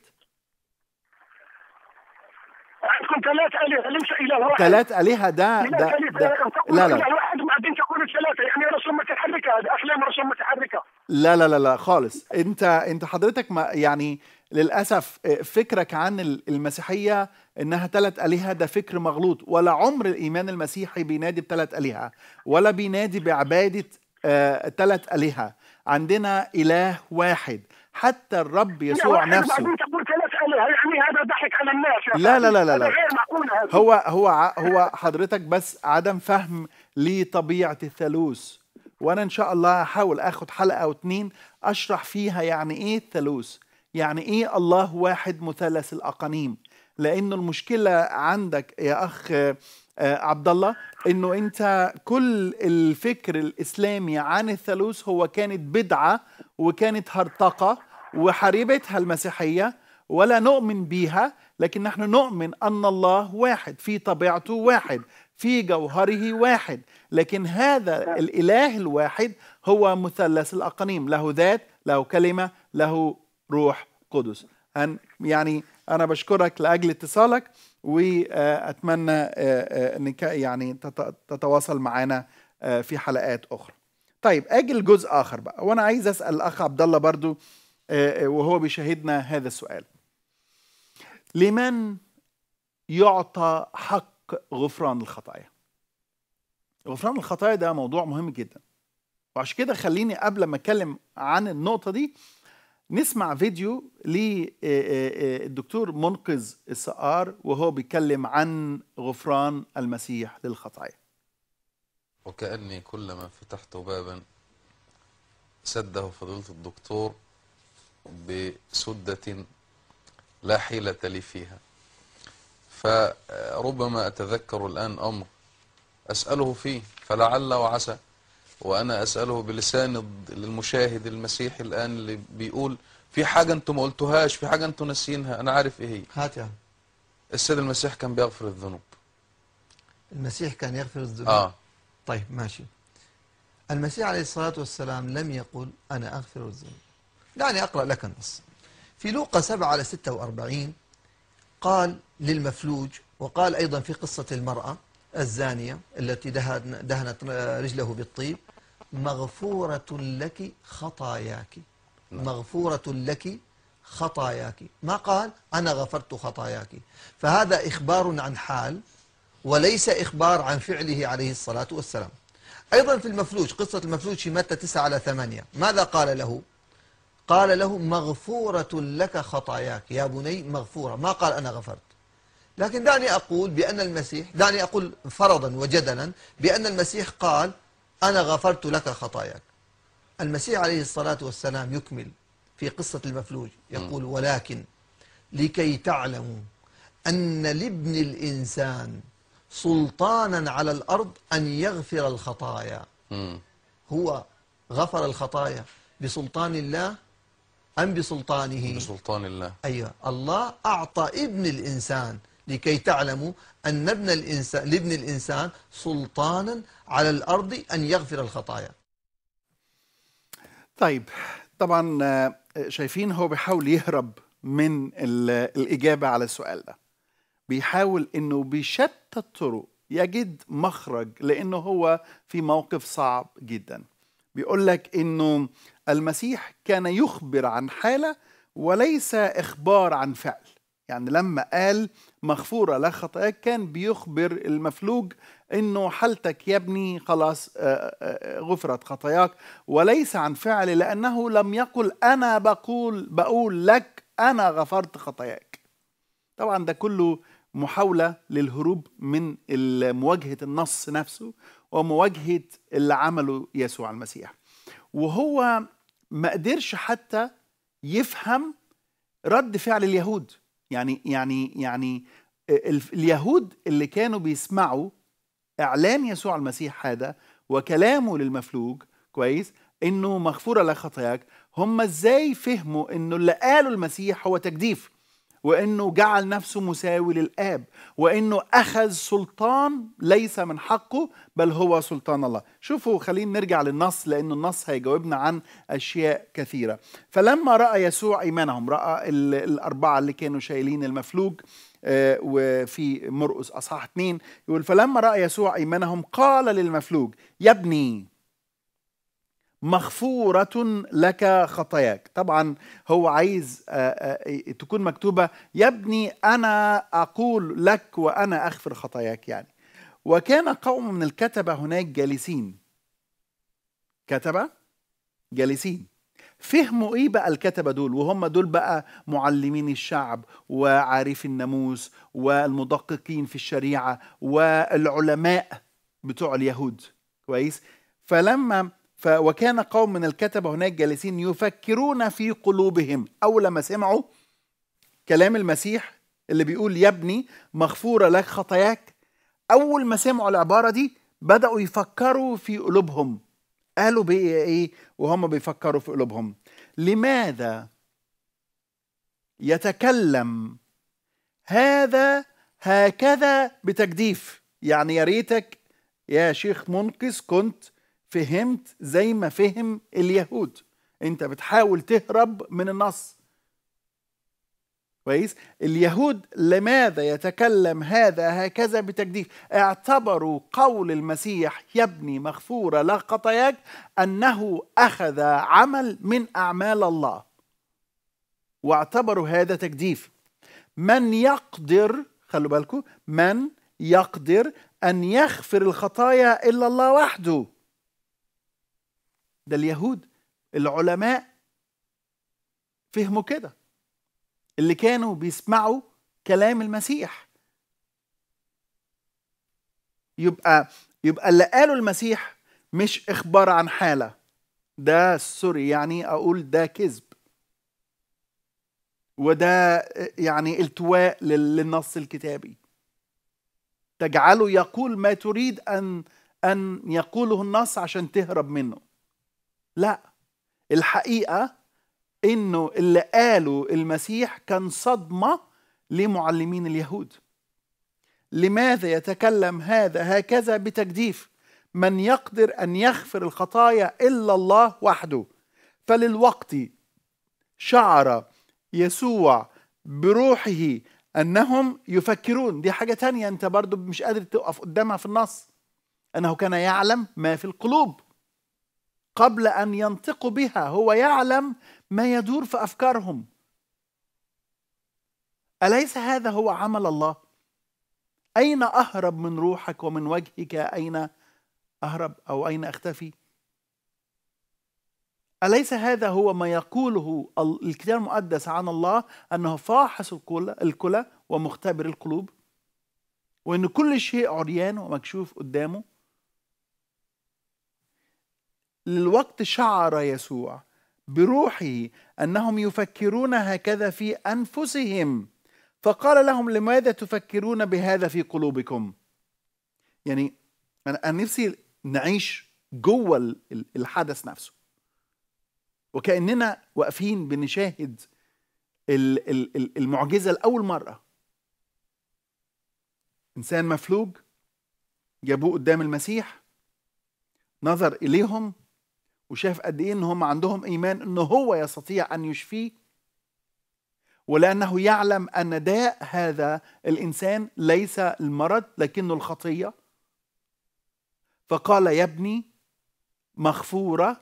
عندكم ثلاث آلهة ليس إله واحد ثلاث آلهة ده ده, ده, ده لا لا إله واحد وبعدين تكون ثلاثه يعني رسوم متحركة هذا رسوم متحركة لا لا لا لا خالص أنت أنت حضرتك ما يعني للأسف آه، فكرك عن المسيحية انها ثلاث الهه ده فكر مغلوط ولا عمر الايمان المسيحي بينادي بثلاث الهه ولا بينادي بعباده ثلاث آه، الهه عندنا اله واحد حتى الرب يسوع نفسه يعني هذا على الناس لا لا لا لا, لا. هو هو هو حضرتك بس عدم فهم لطبيعه الثالوث وانا ان شاء الله هحاول اخد حلقه او اتنين اشرح فيها يعني ايه الثالوث يعني ايه الله واحد مثلث الاقانيم لانه المشكله عندك يا اخ آه، آه، عبد الله انه انت كل الفكر الاسلامي عن الثالوث هو كانت بدعه وكانت هرطقه وحاربتها المسيحيه ولا نؤمن بيها لكن نحن نؤمن ان الله واحد في طبيعته واحد في جوهره واحد لكن هذا نعم. الاله الواحد هو مثلث الاقانيم له ذات له كلمه له روح قدس يعني انا بشكرك لاجل اتصالك واتمنى آه، آه، انك يعني تتواصل معنا آه، في حلقات اخرى طيب اجي لجزء اخر بقى وانا عايز اسال الاخ عبد الله برضو وهو بيشاهدنا هذا السؤال لمن يعطى حق غفران الخطايا غفران الخطايا ده موضوع مهم جدا وعشان كده خليني قبل ما اتكلم عن النقطه دي نسمع فيديو للدكتور آه، آه، آه، منقذ السقار وهو بيتكلم عن غفران المسيح للخطايا وكأني كلما فتحت بابا سده فضيلة الدكتور بسدة لا حيلة لي فيها فربما أتذكر الآن أمر أسأله فيه فلعل وعسى وأنا أسأله بلسان المشاهد المسيحي الآن اللي بيقول في حاجة أنتم ما قلتوهاش في حاجة أنتم ناسيينها أنا عارف إيه هي هات يعني السيد المسيح كان بيغفر الذنوب المسيح كان يغفر الذنوب آه طيب ماشي المسيح عليه الصلاة والسلام لم يقل أنا أغفر الذنوب دعني أقرأ لك النص في لوقا 7 على 46 قال للمفلوج وقال أيضا في قصة المرأة الزانية التي دهنت رجله بالطيب مغفورة لك خطاياك مغفورة لك خطاياك ما قال أنا غفرت خطاياك فهذا إخبار عن حال وليس إخبار عن فعله عليه الصلاة والسلام أيضا في المفلوج قصة المفلوج في متى 9 على 8 ماذا قال له قال له مغفورة لك خطاياك يا بني مغفورة ما قال أنا غفرت لكن دعني أقول بأن المسيح دعني أقول فرضا وجدلا بأن المسيح قال أنا غفرت لك خطاياك المسيح عليه الصلاة والسلام يكمل في قصة المفلوج يقول ولكن لكي تعلموا أن لابن الإنسان سلطانا على الأرض أن يغفر الخطايا هو غفر الخطايا بسلطان الله أم بسلطانه بسلطان الله أيوة الله أعطى ابن الإنسان لكي تعلموا أن ابن الإنسان لابن الإنسان سلطانا على الأرض أن يغفر الخطايا طيب طبعا آه، شايفين هو بيحاول يهرب من الإجابة على السؤال ده بيحاول أنه بشتى الطرق يجد مخرج لأنه هو في موقف صعب جدا بيقول لك أنه المسيح كان يخبر عن حالة وليس إخبار عن فعل يعني لما قال مغفورة لك خطاياك كان بيخبر المفلوج انه حالتك يا ابني خلاص آه، آه، آه، غفرت خطاياك وليس عن فعل لانه لم يقل انا بقول بقول لك انا غفرت خطاياك طبعا ده كله محاولة للهروب من مواجهة النص نفسه ومواجهة اللي عمله يسوع المسيح وهو ما قدرش حتى يفهم رد فعل اليهود يعني يعني يعني آه، اليهود اللي كانوا بيسمعوا اعلان يسوع المسيح هذا وكلامه للمفلوج كويس انه مغفوره لك خطاياك هم ازاي فهموا انه اللي قاله المسيح هو تجديف وانه جعل نفسه مساوي للاب وانه اخذ سلطان ليس من حقه بل هو سلطان الله شوفوا خلينا نرجع للنص لان النص هيجاوبنا عن اشياء كثيره فلما راى يسوع ايمانهم راى الاربعه اللي كانوا شايلين المفلوج آه، وفي مرقس اصحاح 2 يقول فلما راى يسوع ايمانهم قال للمفلوج يا ابني مغفورة لك خطاياك طبعا هو عايز آه، آه، إيه، تكون مكتوبة يا ابني أنا أقول لك وأنا أغفر خطاياك يعني وكان قوم من الكتبة هناك جالسين كتبة جالسين فهموا ايه بقى الكتبه دول وهم دول بقى معلمين الشعب وعارف الناموس والمدققين في الشريعه والعلماء بتوع اليهود كويس فلما وكان قوم من الكتبة هناك جالسين يفكرون في قلوبهم أول ما سمعوا كلام المسيح اللي بيقول يا ابني مغفورة لك خطاياك أول ما سمعوا العبارة دي بدأوا يفكروا في قلوبهم قالوا إيه وهم بيفكروا في قلوبهم لماذا يتكلم هذا هكذا بتجديف يعني يا ريتك يا شيخ منقذ كنت فهمت زي ما فهم اليهود انت بتحاول تهرب من النص كويس اليهود لماذا يتكلم هذا هكذا بتجديف اعتبروا قول المسيح يا ابني مغفوره لا خطاياك انه اخذ عمل من اعمال الله واعتبروا هذا تجديف من يقدر خلوا بالكم من يقدر ان يغفر الخطايا الا الله وحده ده اليهود العلماء فهموا كده اللي كانوا بيسمعوا كلام المسيح يبقى يبقى اللي قاله المسيح مش اخبار عن حاله ده سوري يعني اقول ده كذب وده يعني التواء للنص الكتابي تجعله يقول ما تريد ان ان يقوله النص عشان تهرب منه لا الحقيقة إنه اللي قاله المسيح كان صدمة لمعلمين اليهود لماذا يتكلم هذا هكذا بتجديف من يقدر أن يغفر الخطايا إلا الله وحده فللوقت شعر يسوع بروحه أنهم يفكرون دي حاجة تانية أنت برضو مش قادر تقف قدامها في النص أنه كان يعلم ما في القلوب قبل ان ينطقوا بها هو يعلم ما يدور في افكارهم اليس هذا هو عمل الله اين اهرب من روحك ومن وجهك اين اهرب او اين اختفي أليس هذا هو ما يقوله الكتاب المقدس عن الله أنه فاحص الكلى ومختبر القلوب وأن كل شيء عريان ومكشوف قدامه للوقت شعر يسوع بروحه انهم يفكرون هكذا في انفسهم فقال لهم لماذا تفكرون بهذا في قلوبكم يعني انا نفسي نعيش جوه الحدث نفسه وكاننا واقفين بنشاهد المعجزه لاول مره انسان مفلوج جابوه قدام المسيح نظر اليهم وشاف قد ايه ان هم عندهم ايمان ان هو يستطيع ان يشفيه ولانه يعلم ان داء هذا الانسان ليس المرض لكنه الخطيه فقال يا ابني مغفوره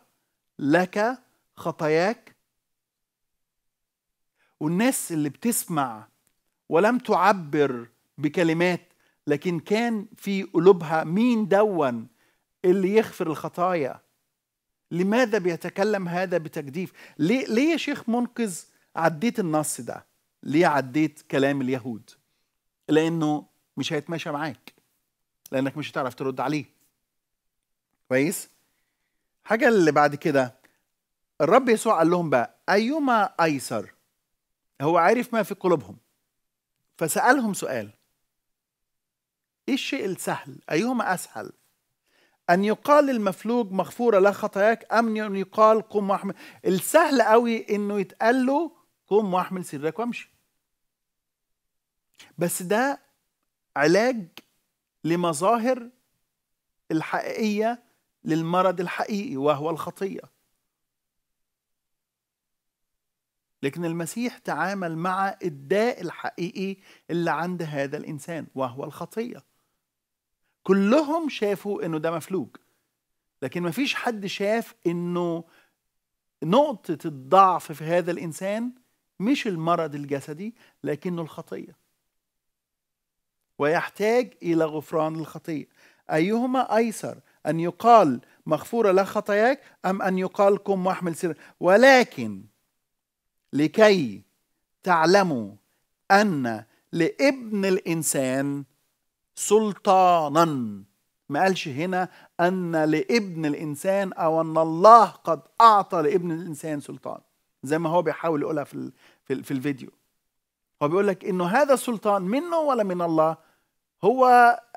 لك خطاياك والناس اللي بتسمع ولم تعبر بكلمات لكن كان في قلوبها مين دون اللي يغفر الخطايا لماذا بيتكلم هذا بتجديف ليه ليه يا شيخ منقذ عديت النص ده ليه عديت كلام اليهود لانه مش هيتماشى معاك لانك مش هتعرف ترد عليه كويس حاجه اللي بعد كده الرب يسوع قال لهم بقى ايما ايسر هو عارف ما في قلوبهم فسالهم سؤال ايه الشيء السهل ايهما اسهل أن يقال للمفلوج مغفورة لا خطاياك أم أن يقال قم واحمل السهل قوي إنه يتقال له قم واحمل سريرك وامشي بس ده علاج لمظاهر الحقيقية للمرض الحقيقي وهو الخطية لكن المسيح تعامل مع الداء الحقيقي اللي عند هذا الإنسان وهو الخطية كلهم شافوا انه ده مفلوج لكن مفيش حد شاف انه نقطة الضعف في هذا الإنسان مش المرض الجسدي لكنه الخطية ويحتاج إلى غفران الخطية أيهما أيسر أن يقال مغفورة لك خطاياك أم أن يقال قم واحمل سر ولكن لكي تعلموا أن لابن الإنسان سلطانا ما قالش هنا أن لابن الإنسان أو أن الله قد أعطى لابن الإنسان سلطان زي ما هو بيحاول يقولها في, في, الفيديو هو بيقول لك إنه هذا السلطان منه ولا من الله هو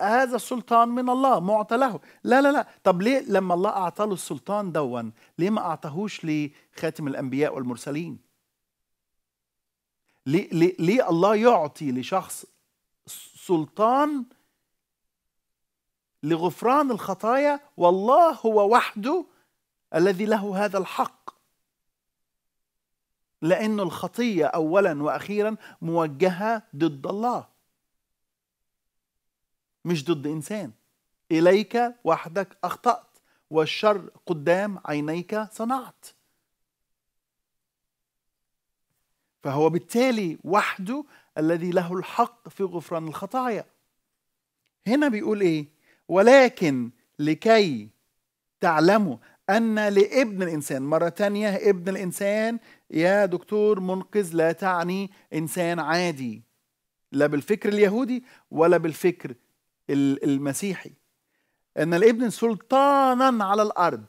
هذا السلطان من الله معطى له لا لا لا طب ليه لما الله أعطى له السلطان دون ليه ما أعطاهوش لخاتم الأنبياء والمرسلين ليه, ليه, ليه الله يعطي لشخص سلطان لغفران الخطايا والله هو وحده الذي له هذا الحق لأن الخطية أولا وأخيرا موجهة ضد الله مش ضد إنسان إليك وحدك أخطأت والشر قدام عينيك صنعت فهو بالتالي وحده الذي له الحق في غفران الخطايا هنا بيقول ايه ولكن لكي تعلموا أن لابن الإنسان مرة تانية ابن الإنسان يا دكتور منقذ لا تعني إنسان عادي لا بالفكر اليهودي ولا بالفكر المسيحي أن الابن سلطانا على الأرض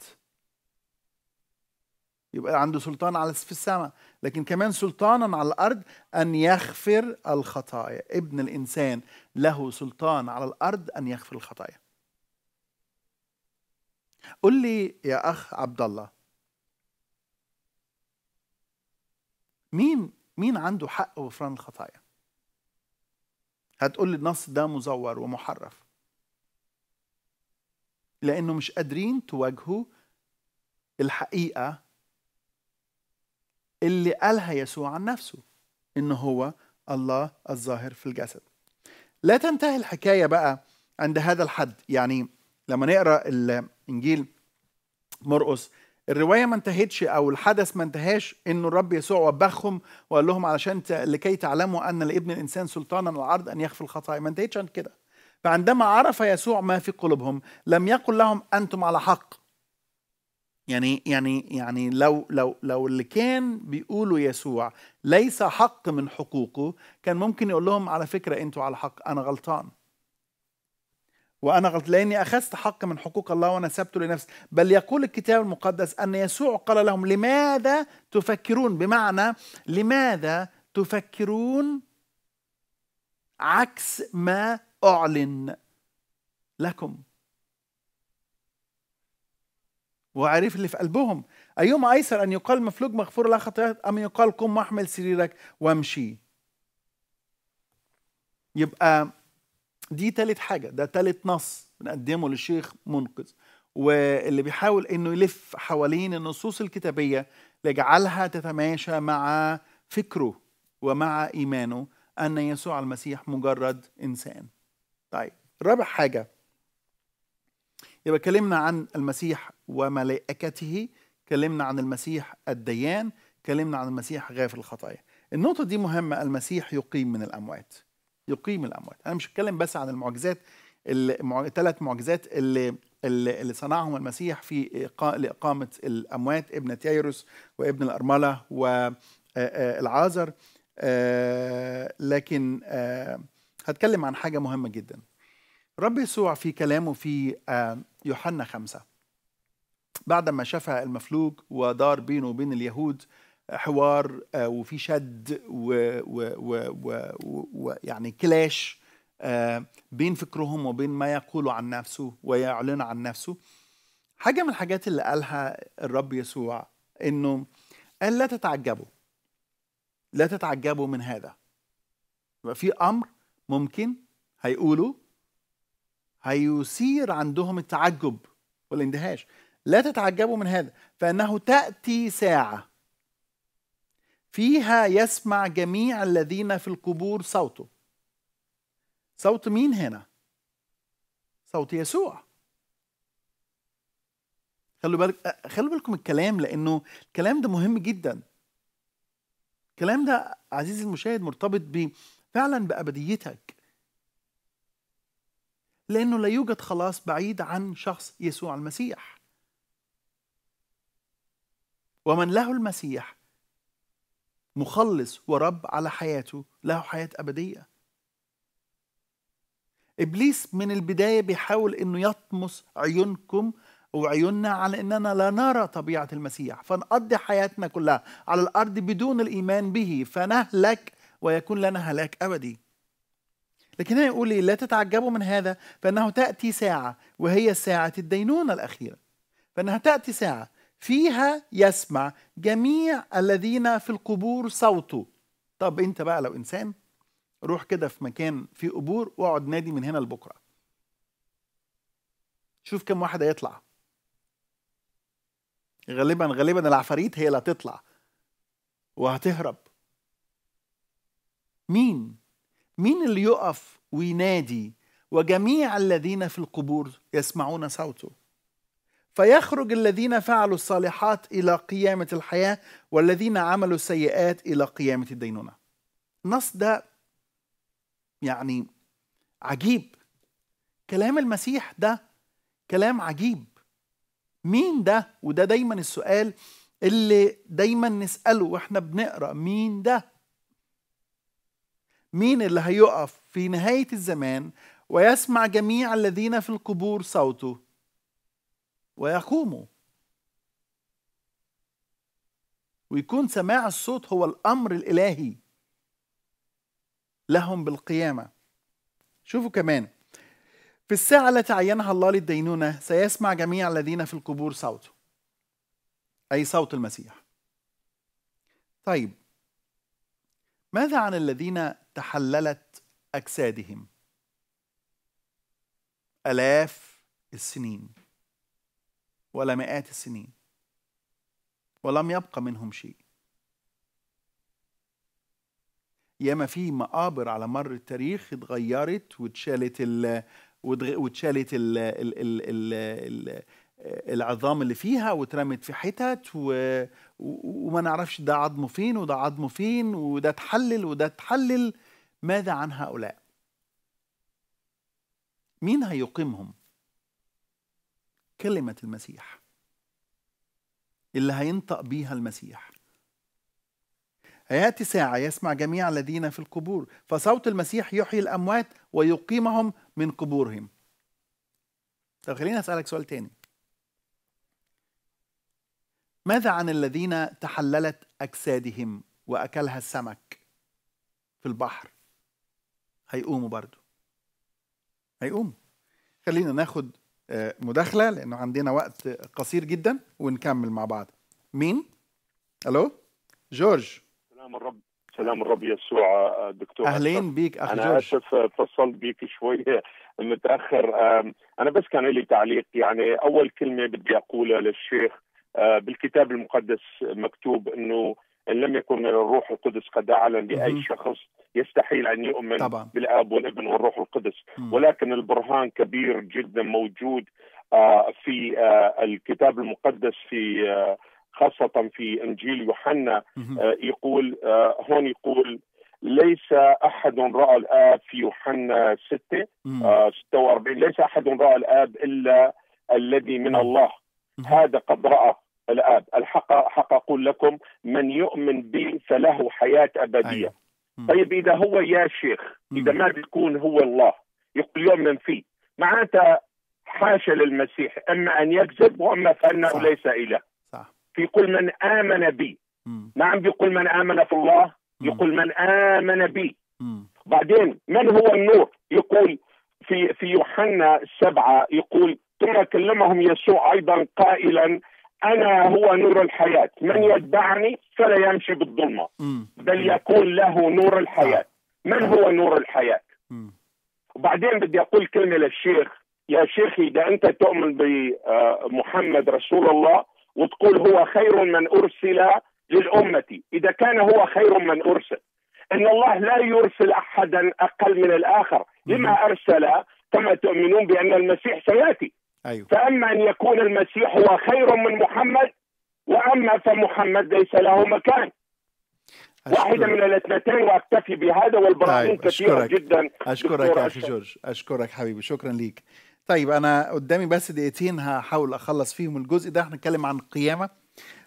يبقى عنده سلطان على في السماء لكن كمان سلطانا على الارض ان يغفر الخطايا ابن الانسان له سلطان على الارض ان يغفر الخطايا قل لي يا اخ عبد الله مين مين عنده حق غفران الخطايا هتقول لي النص ده مزور ومحرف لانه مش قادرين تواجهوا الحقيقه اللي قالها يسوع عن نفسه ان هو الله الظاهر في الجسد لا تنتهي الحكايه بقى عند هذا الحد يعني لما نقرا انجيل مرقس الرواية ما انتهتش أو الحدث ما انتهاش إنه الرب يسوع وبخهم وقال لهم علشان لكي تعلموا أن لابن الإنسان سلطانا على العرض أن يغفر الخطايا ما انتهتش عن كده فعندما عرف يسوع ما في قلوبهم لم يقل لهم أنتم على حق يعني يعني يعني لو لو لو اللي كان بيقولوا يسوع ليس حق من حقوقه كان ممكن يقول لهم على فكرة أنتوا على حق أنا غلطان وأنا غلط لأني أخذت حق من حقوق الله ونسبته لنفسي بل يقول الكتاب المقدس أن يسوع قال لهم لماذا تفكرون بمعنى لماذا تفكرون عكس ما أعلن لكم وعارف اللي في قلبهم أيهما أيسر أن يقال مفلوج مغفور له خطاياك أم يقال قم واحمل سريرك وامشي يبقى دي تالت حاجة ده تالت نص بنقدمه للشيخ منقذ واللي بيحاول انه يلف حوالين النصوص الكتابية ليجعلها تتماشى مع فكره ومع ايمانه ان يسوع المسيح مجرد انسان. طيب رابع حاجة يبقى كلمنا عن المسيح وملائكته كلمنا عن المسيح الديان كلمنا عن المسيح غافل الخطايا النقطة دي مهمة المسيح يقيم من الأموات يقيم الاموات انا مش بتكلم بس عن المعجزات الثلاث معجزات اللي اللي صنعهم المسيح في لإقامة الأموات ابن تيروس وابن الأرملة والعازر لكن هتكلم عن حاجة مهمة جدا رب يسوع في كلامه في يوحنا خمسة بعد ما شفى المفلوج ودار بينه وبين اليهود حوار آه، وفي شد ويعني كلاش آه، بين فكرهم وبين ما يقولوا عن نفسه ويعلن عن نفسه حاجة من الحاجات اللي قالها الرب يسوع انه قال لا تتعجبوا لا تتعجبوا من هذا في امر ممكن هيقولوا هيثير عندهم التعجب والاندهاش لا تتعجبوا من هذا فانه تاتي ساعه فيها يسمع جميع الذين في القبور صوته صوت مين هنا صوت يسوع خلوا بالك خلوا بالكم الكلام لانه الكلام ده مهم جدا الكلام ده عزيزي المشاهد مرتبط ب فعلا بابديتك لانه لا يوجد خلاص بعيد عن شخص يسوع المسيح ومن له المسيح مخلص ورب على حياته له حياة أبدية إبليس من البداية بيحاول أنه يطمس عيونكم وعيوننا على أننا لا نرى طبيعة المسيح فنقضي حياتنا كلها على الأرض بدون الإيمان به فنهلك ويكون لنا هلاك أبدي لكن هنا يقول لي لا تتعجبوا من هذا فإنه تأتي ساعة وهي ساعة الدينونة الأخيرة فإنها تأتي ساعة فيها يسمع جميع الذين في القبور صوته طب انت بقى لو انسان روح كده في مكان فيه قبور واقعد نادي من هنا لبكره شوف كم واحد هيطلع غالبا غالبا العفاريت هي اللي هتطلع وهتهرب مين مين اللي يقف وينادي وجميع الذين في القبور يسمعون صوته فيخرج الذين فعلوا الصالحات إلى قيامة الحياة والذين عملوا السيئات إلى قيامة الدينونة النص ده يعني عجيب كلام المسيح ده كلام عجيب مين ده وده دايما السؤال اللي دايما نسأله واحنا بنقرأ مين ده مين اللي هيقف في نهاية الزمان ويسمع جميع الذين في القبور صوته ويقوموا ويكون سماع الصوت هو الامر الالهي لهم بالقيامه شوفوا كمان في الساعه التي عينها الله للدينونه سيسمع جميع الذين في القبور صوته اي صوت المسيح طيب ماذا عن الذين تحللت اجسادهم الاف السنين ولا مئات السنين ولم يبقى منهم شيء ياما في مقابر على مر التاريخ اتغيرت واتشالت ال واتشالت ال ال ال ال العظام اللي فيها واترمت في حتت و... وما نعرفش ده عظمه فين وده عظمه فين وده اتحلل وده اتحلل ماذا عن هؤلاء؟ مين هيقيمهم؟ كلمة المسيح اللي هينطق بيها المسيح هياتي ساعة يسمع جميع الذين في القبور فصوت المسيح يحيي الأموات ويقيمهم من قبورهم طب خليني أسألك سؤال تاني ماذا عن الذين تحللت أجسادهم وأكلها السمك في البحر هيقوموا برضو هيقوموا خلينا ناخد آه، مداخله لانه عندنا وقت قصير جدا ونكمل مع بعض مين الو جورج سلام الرب سلام الرب يسوع آه، دكتور اهلين بيك اخ انا جورج. اسف اتصلت آه، بيك شويه متاخر انا بس كان لي تعليق يعني اول كلمه بدي اقولها للشيخ بالكتاب المقدس مكتوب انه ان لم يكن الروح القدس قد اعلن لاي شخص يستحيل ان يؤمن طبعا. بالاب والابن والروح القدس مم. ولكن البرهان كبير جدا موجود آه، في آه، الكتاب المقدس في آه، خاصة في إنجيل يوحنا يقول هون يقول ليس أحد رأى الآب في يوحنا 6 46 ليس أحد رأى الآب إلا الذي من الله هذا قد رأى الآب الحق حق أقول لكم من يؤمن بي فله حياة أبدية أيوة. طيب إذا هو يا شيخ إذا ما بيكون هو الله يقول يؤمن فيه معناته حاشا للمسيح إما أن يكذب وإما فأنه صح. ليس إله صح. في كل من آمن بي مم. ما عم بيقول من آمن في الله يقول من آمن بي مم. بعدين من هو النور يقول في في يوحنا سبعة يقول ثم كلمهم يسوع أيضا قائلا أنا هو نور الحياة من يتبعني فلا يمشي بالظلمة بل يكون له نور الحياة نعم. من هو نور الحياة وبعدين بدي أقول كلمة للشيخ يا شيخي إذا أنت تؤمن بمحمد رسول الله وتقول هو خير من أرسل للأمة إذا كان هو خير من أرسل إن الله لا يرسل أحدا أقل من الآخر لما أرسل كما تؤمنون بأن المسيح سيأتي أيوه. فأما أن يكون المسيح هو خير من محمد وأما فمحمد ليس له مكان واحدة من الاثنتين واكتفي بهذا والبراهين طيب. كثيرة جدا أشكرك يا أخي جورج أشكرك حبيبي شكرا ليك طيب أنا قدامي بس دقيقتين هحاول أخلص فيهم الجزء ده احنا هنتكلم عن القيامة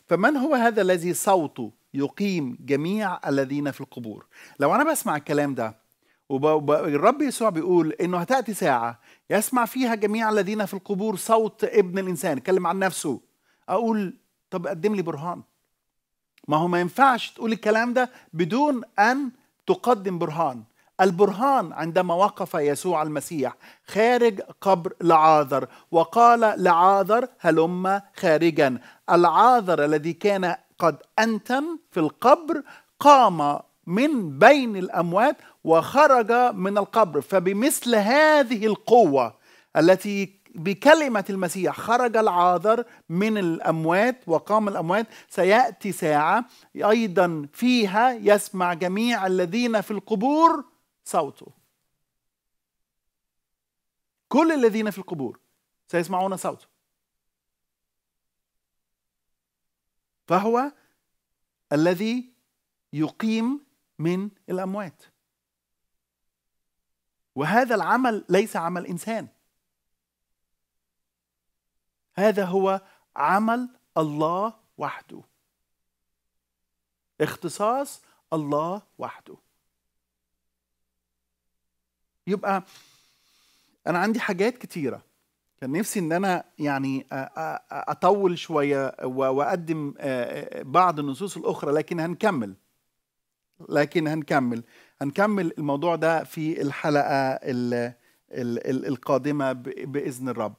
فمن هو هذا الذي صوته يقيم جميع الذين في القبور لو أنا بسمع الكلام ده والرب يسوع بيقول انه هتاتي ساعه يسمع فيها جميع الذين في القبور صوت ابن الانسان يتكلم عن نفسه اقول طب قدم لي برهان ما هو ما ينفعش تقول الكلام ده بدون ان تقدم برهان البرهان عندما وقف يسوع المسيح خارج قبر لعاذر وقال لعاذر هلم خارجا العاذر الذي كان قد انتم في القبر قام من بين الاموات وخرج من القبر فبمثل هذه القوة التي بكلمة المسيح خرج العاذر من الأموات وقام الأموات سيأتي ساعة أيضا فيها يسمع جميع الذين في القبور صوته كل الذين في القبور سيسمعون صوته فهو الذي يقيم من الأموات وهذا العمل ليس عمل انسان هذا هو عمل الله وحده اختصاص الله وحده يبقى انا عندي حاجات كتيره كان نفسي ان انا يعني اطول شويه واقدم بعض النصوص الاخرى لكن هنكمل لكن هنكمل هنكمل الموضوع ده في الحلقه الـ الـ القادمه باذن الرب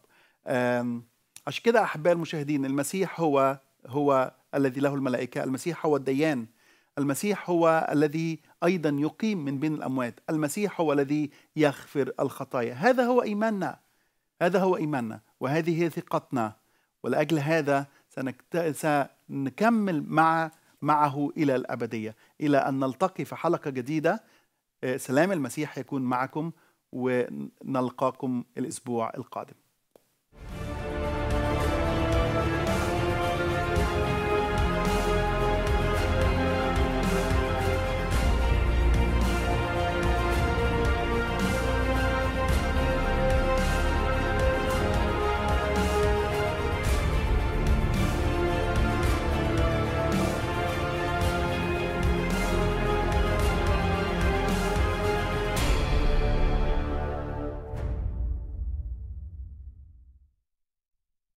عشان كده احبائي المشاهدين المسيح هو هو الذي له الملائكه المسيح هو الديان المسيح هو الذي ايضا يقيم من بين الاموات المسيح هو الذي يغفر الخطايا هذا هو ايماننا هذا هو ايماننا وهذه هي ثقتنا ولاجل هذا سنكمل مع معه إلى الأبدية إلى أن نلتقي في حلقة جديدة آه، سلام المسيح يكون معكم ونلقاكم الأسبوع القادم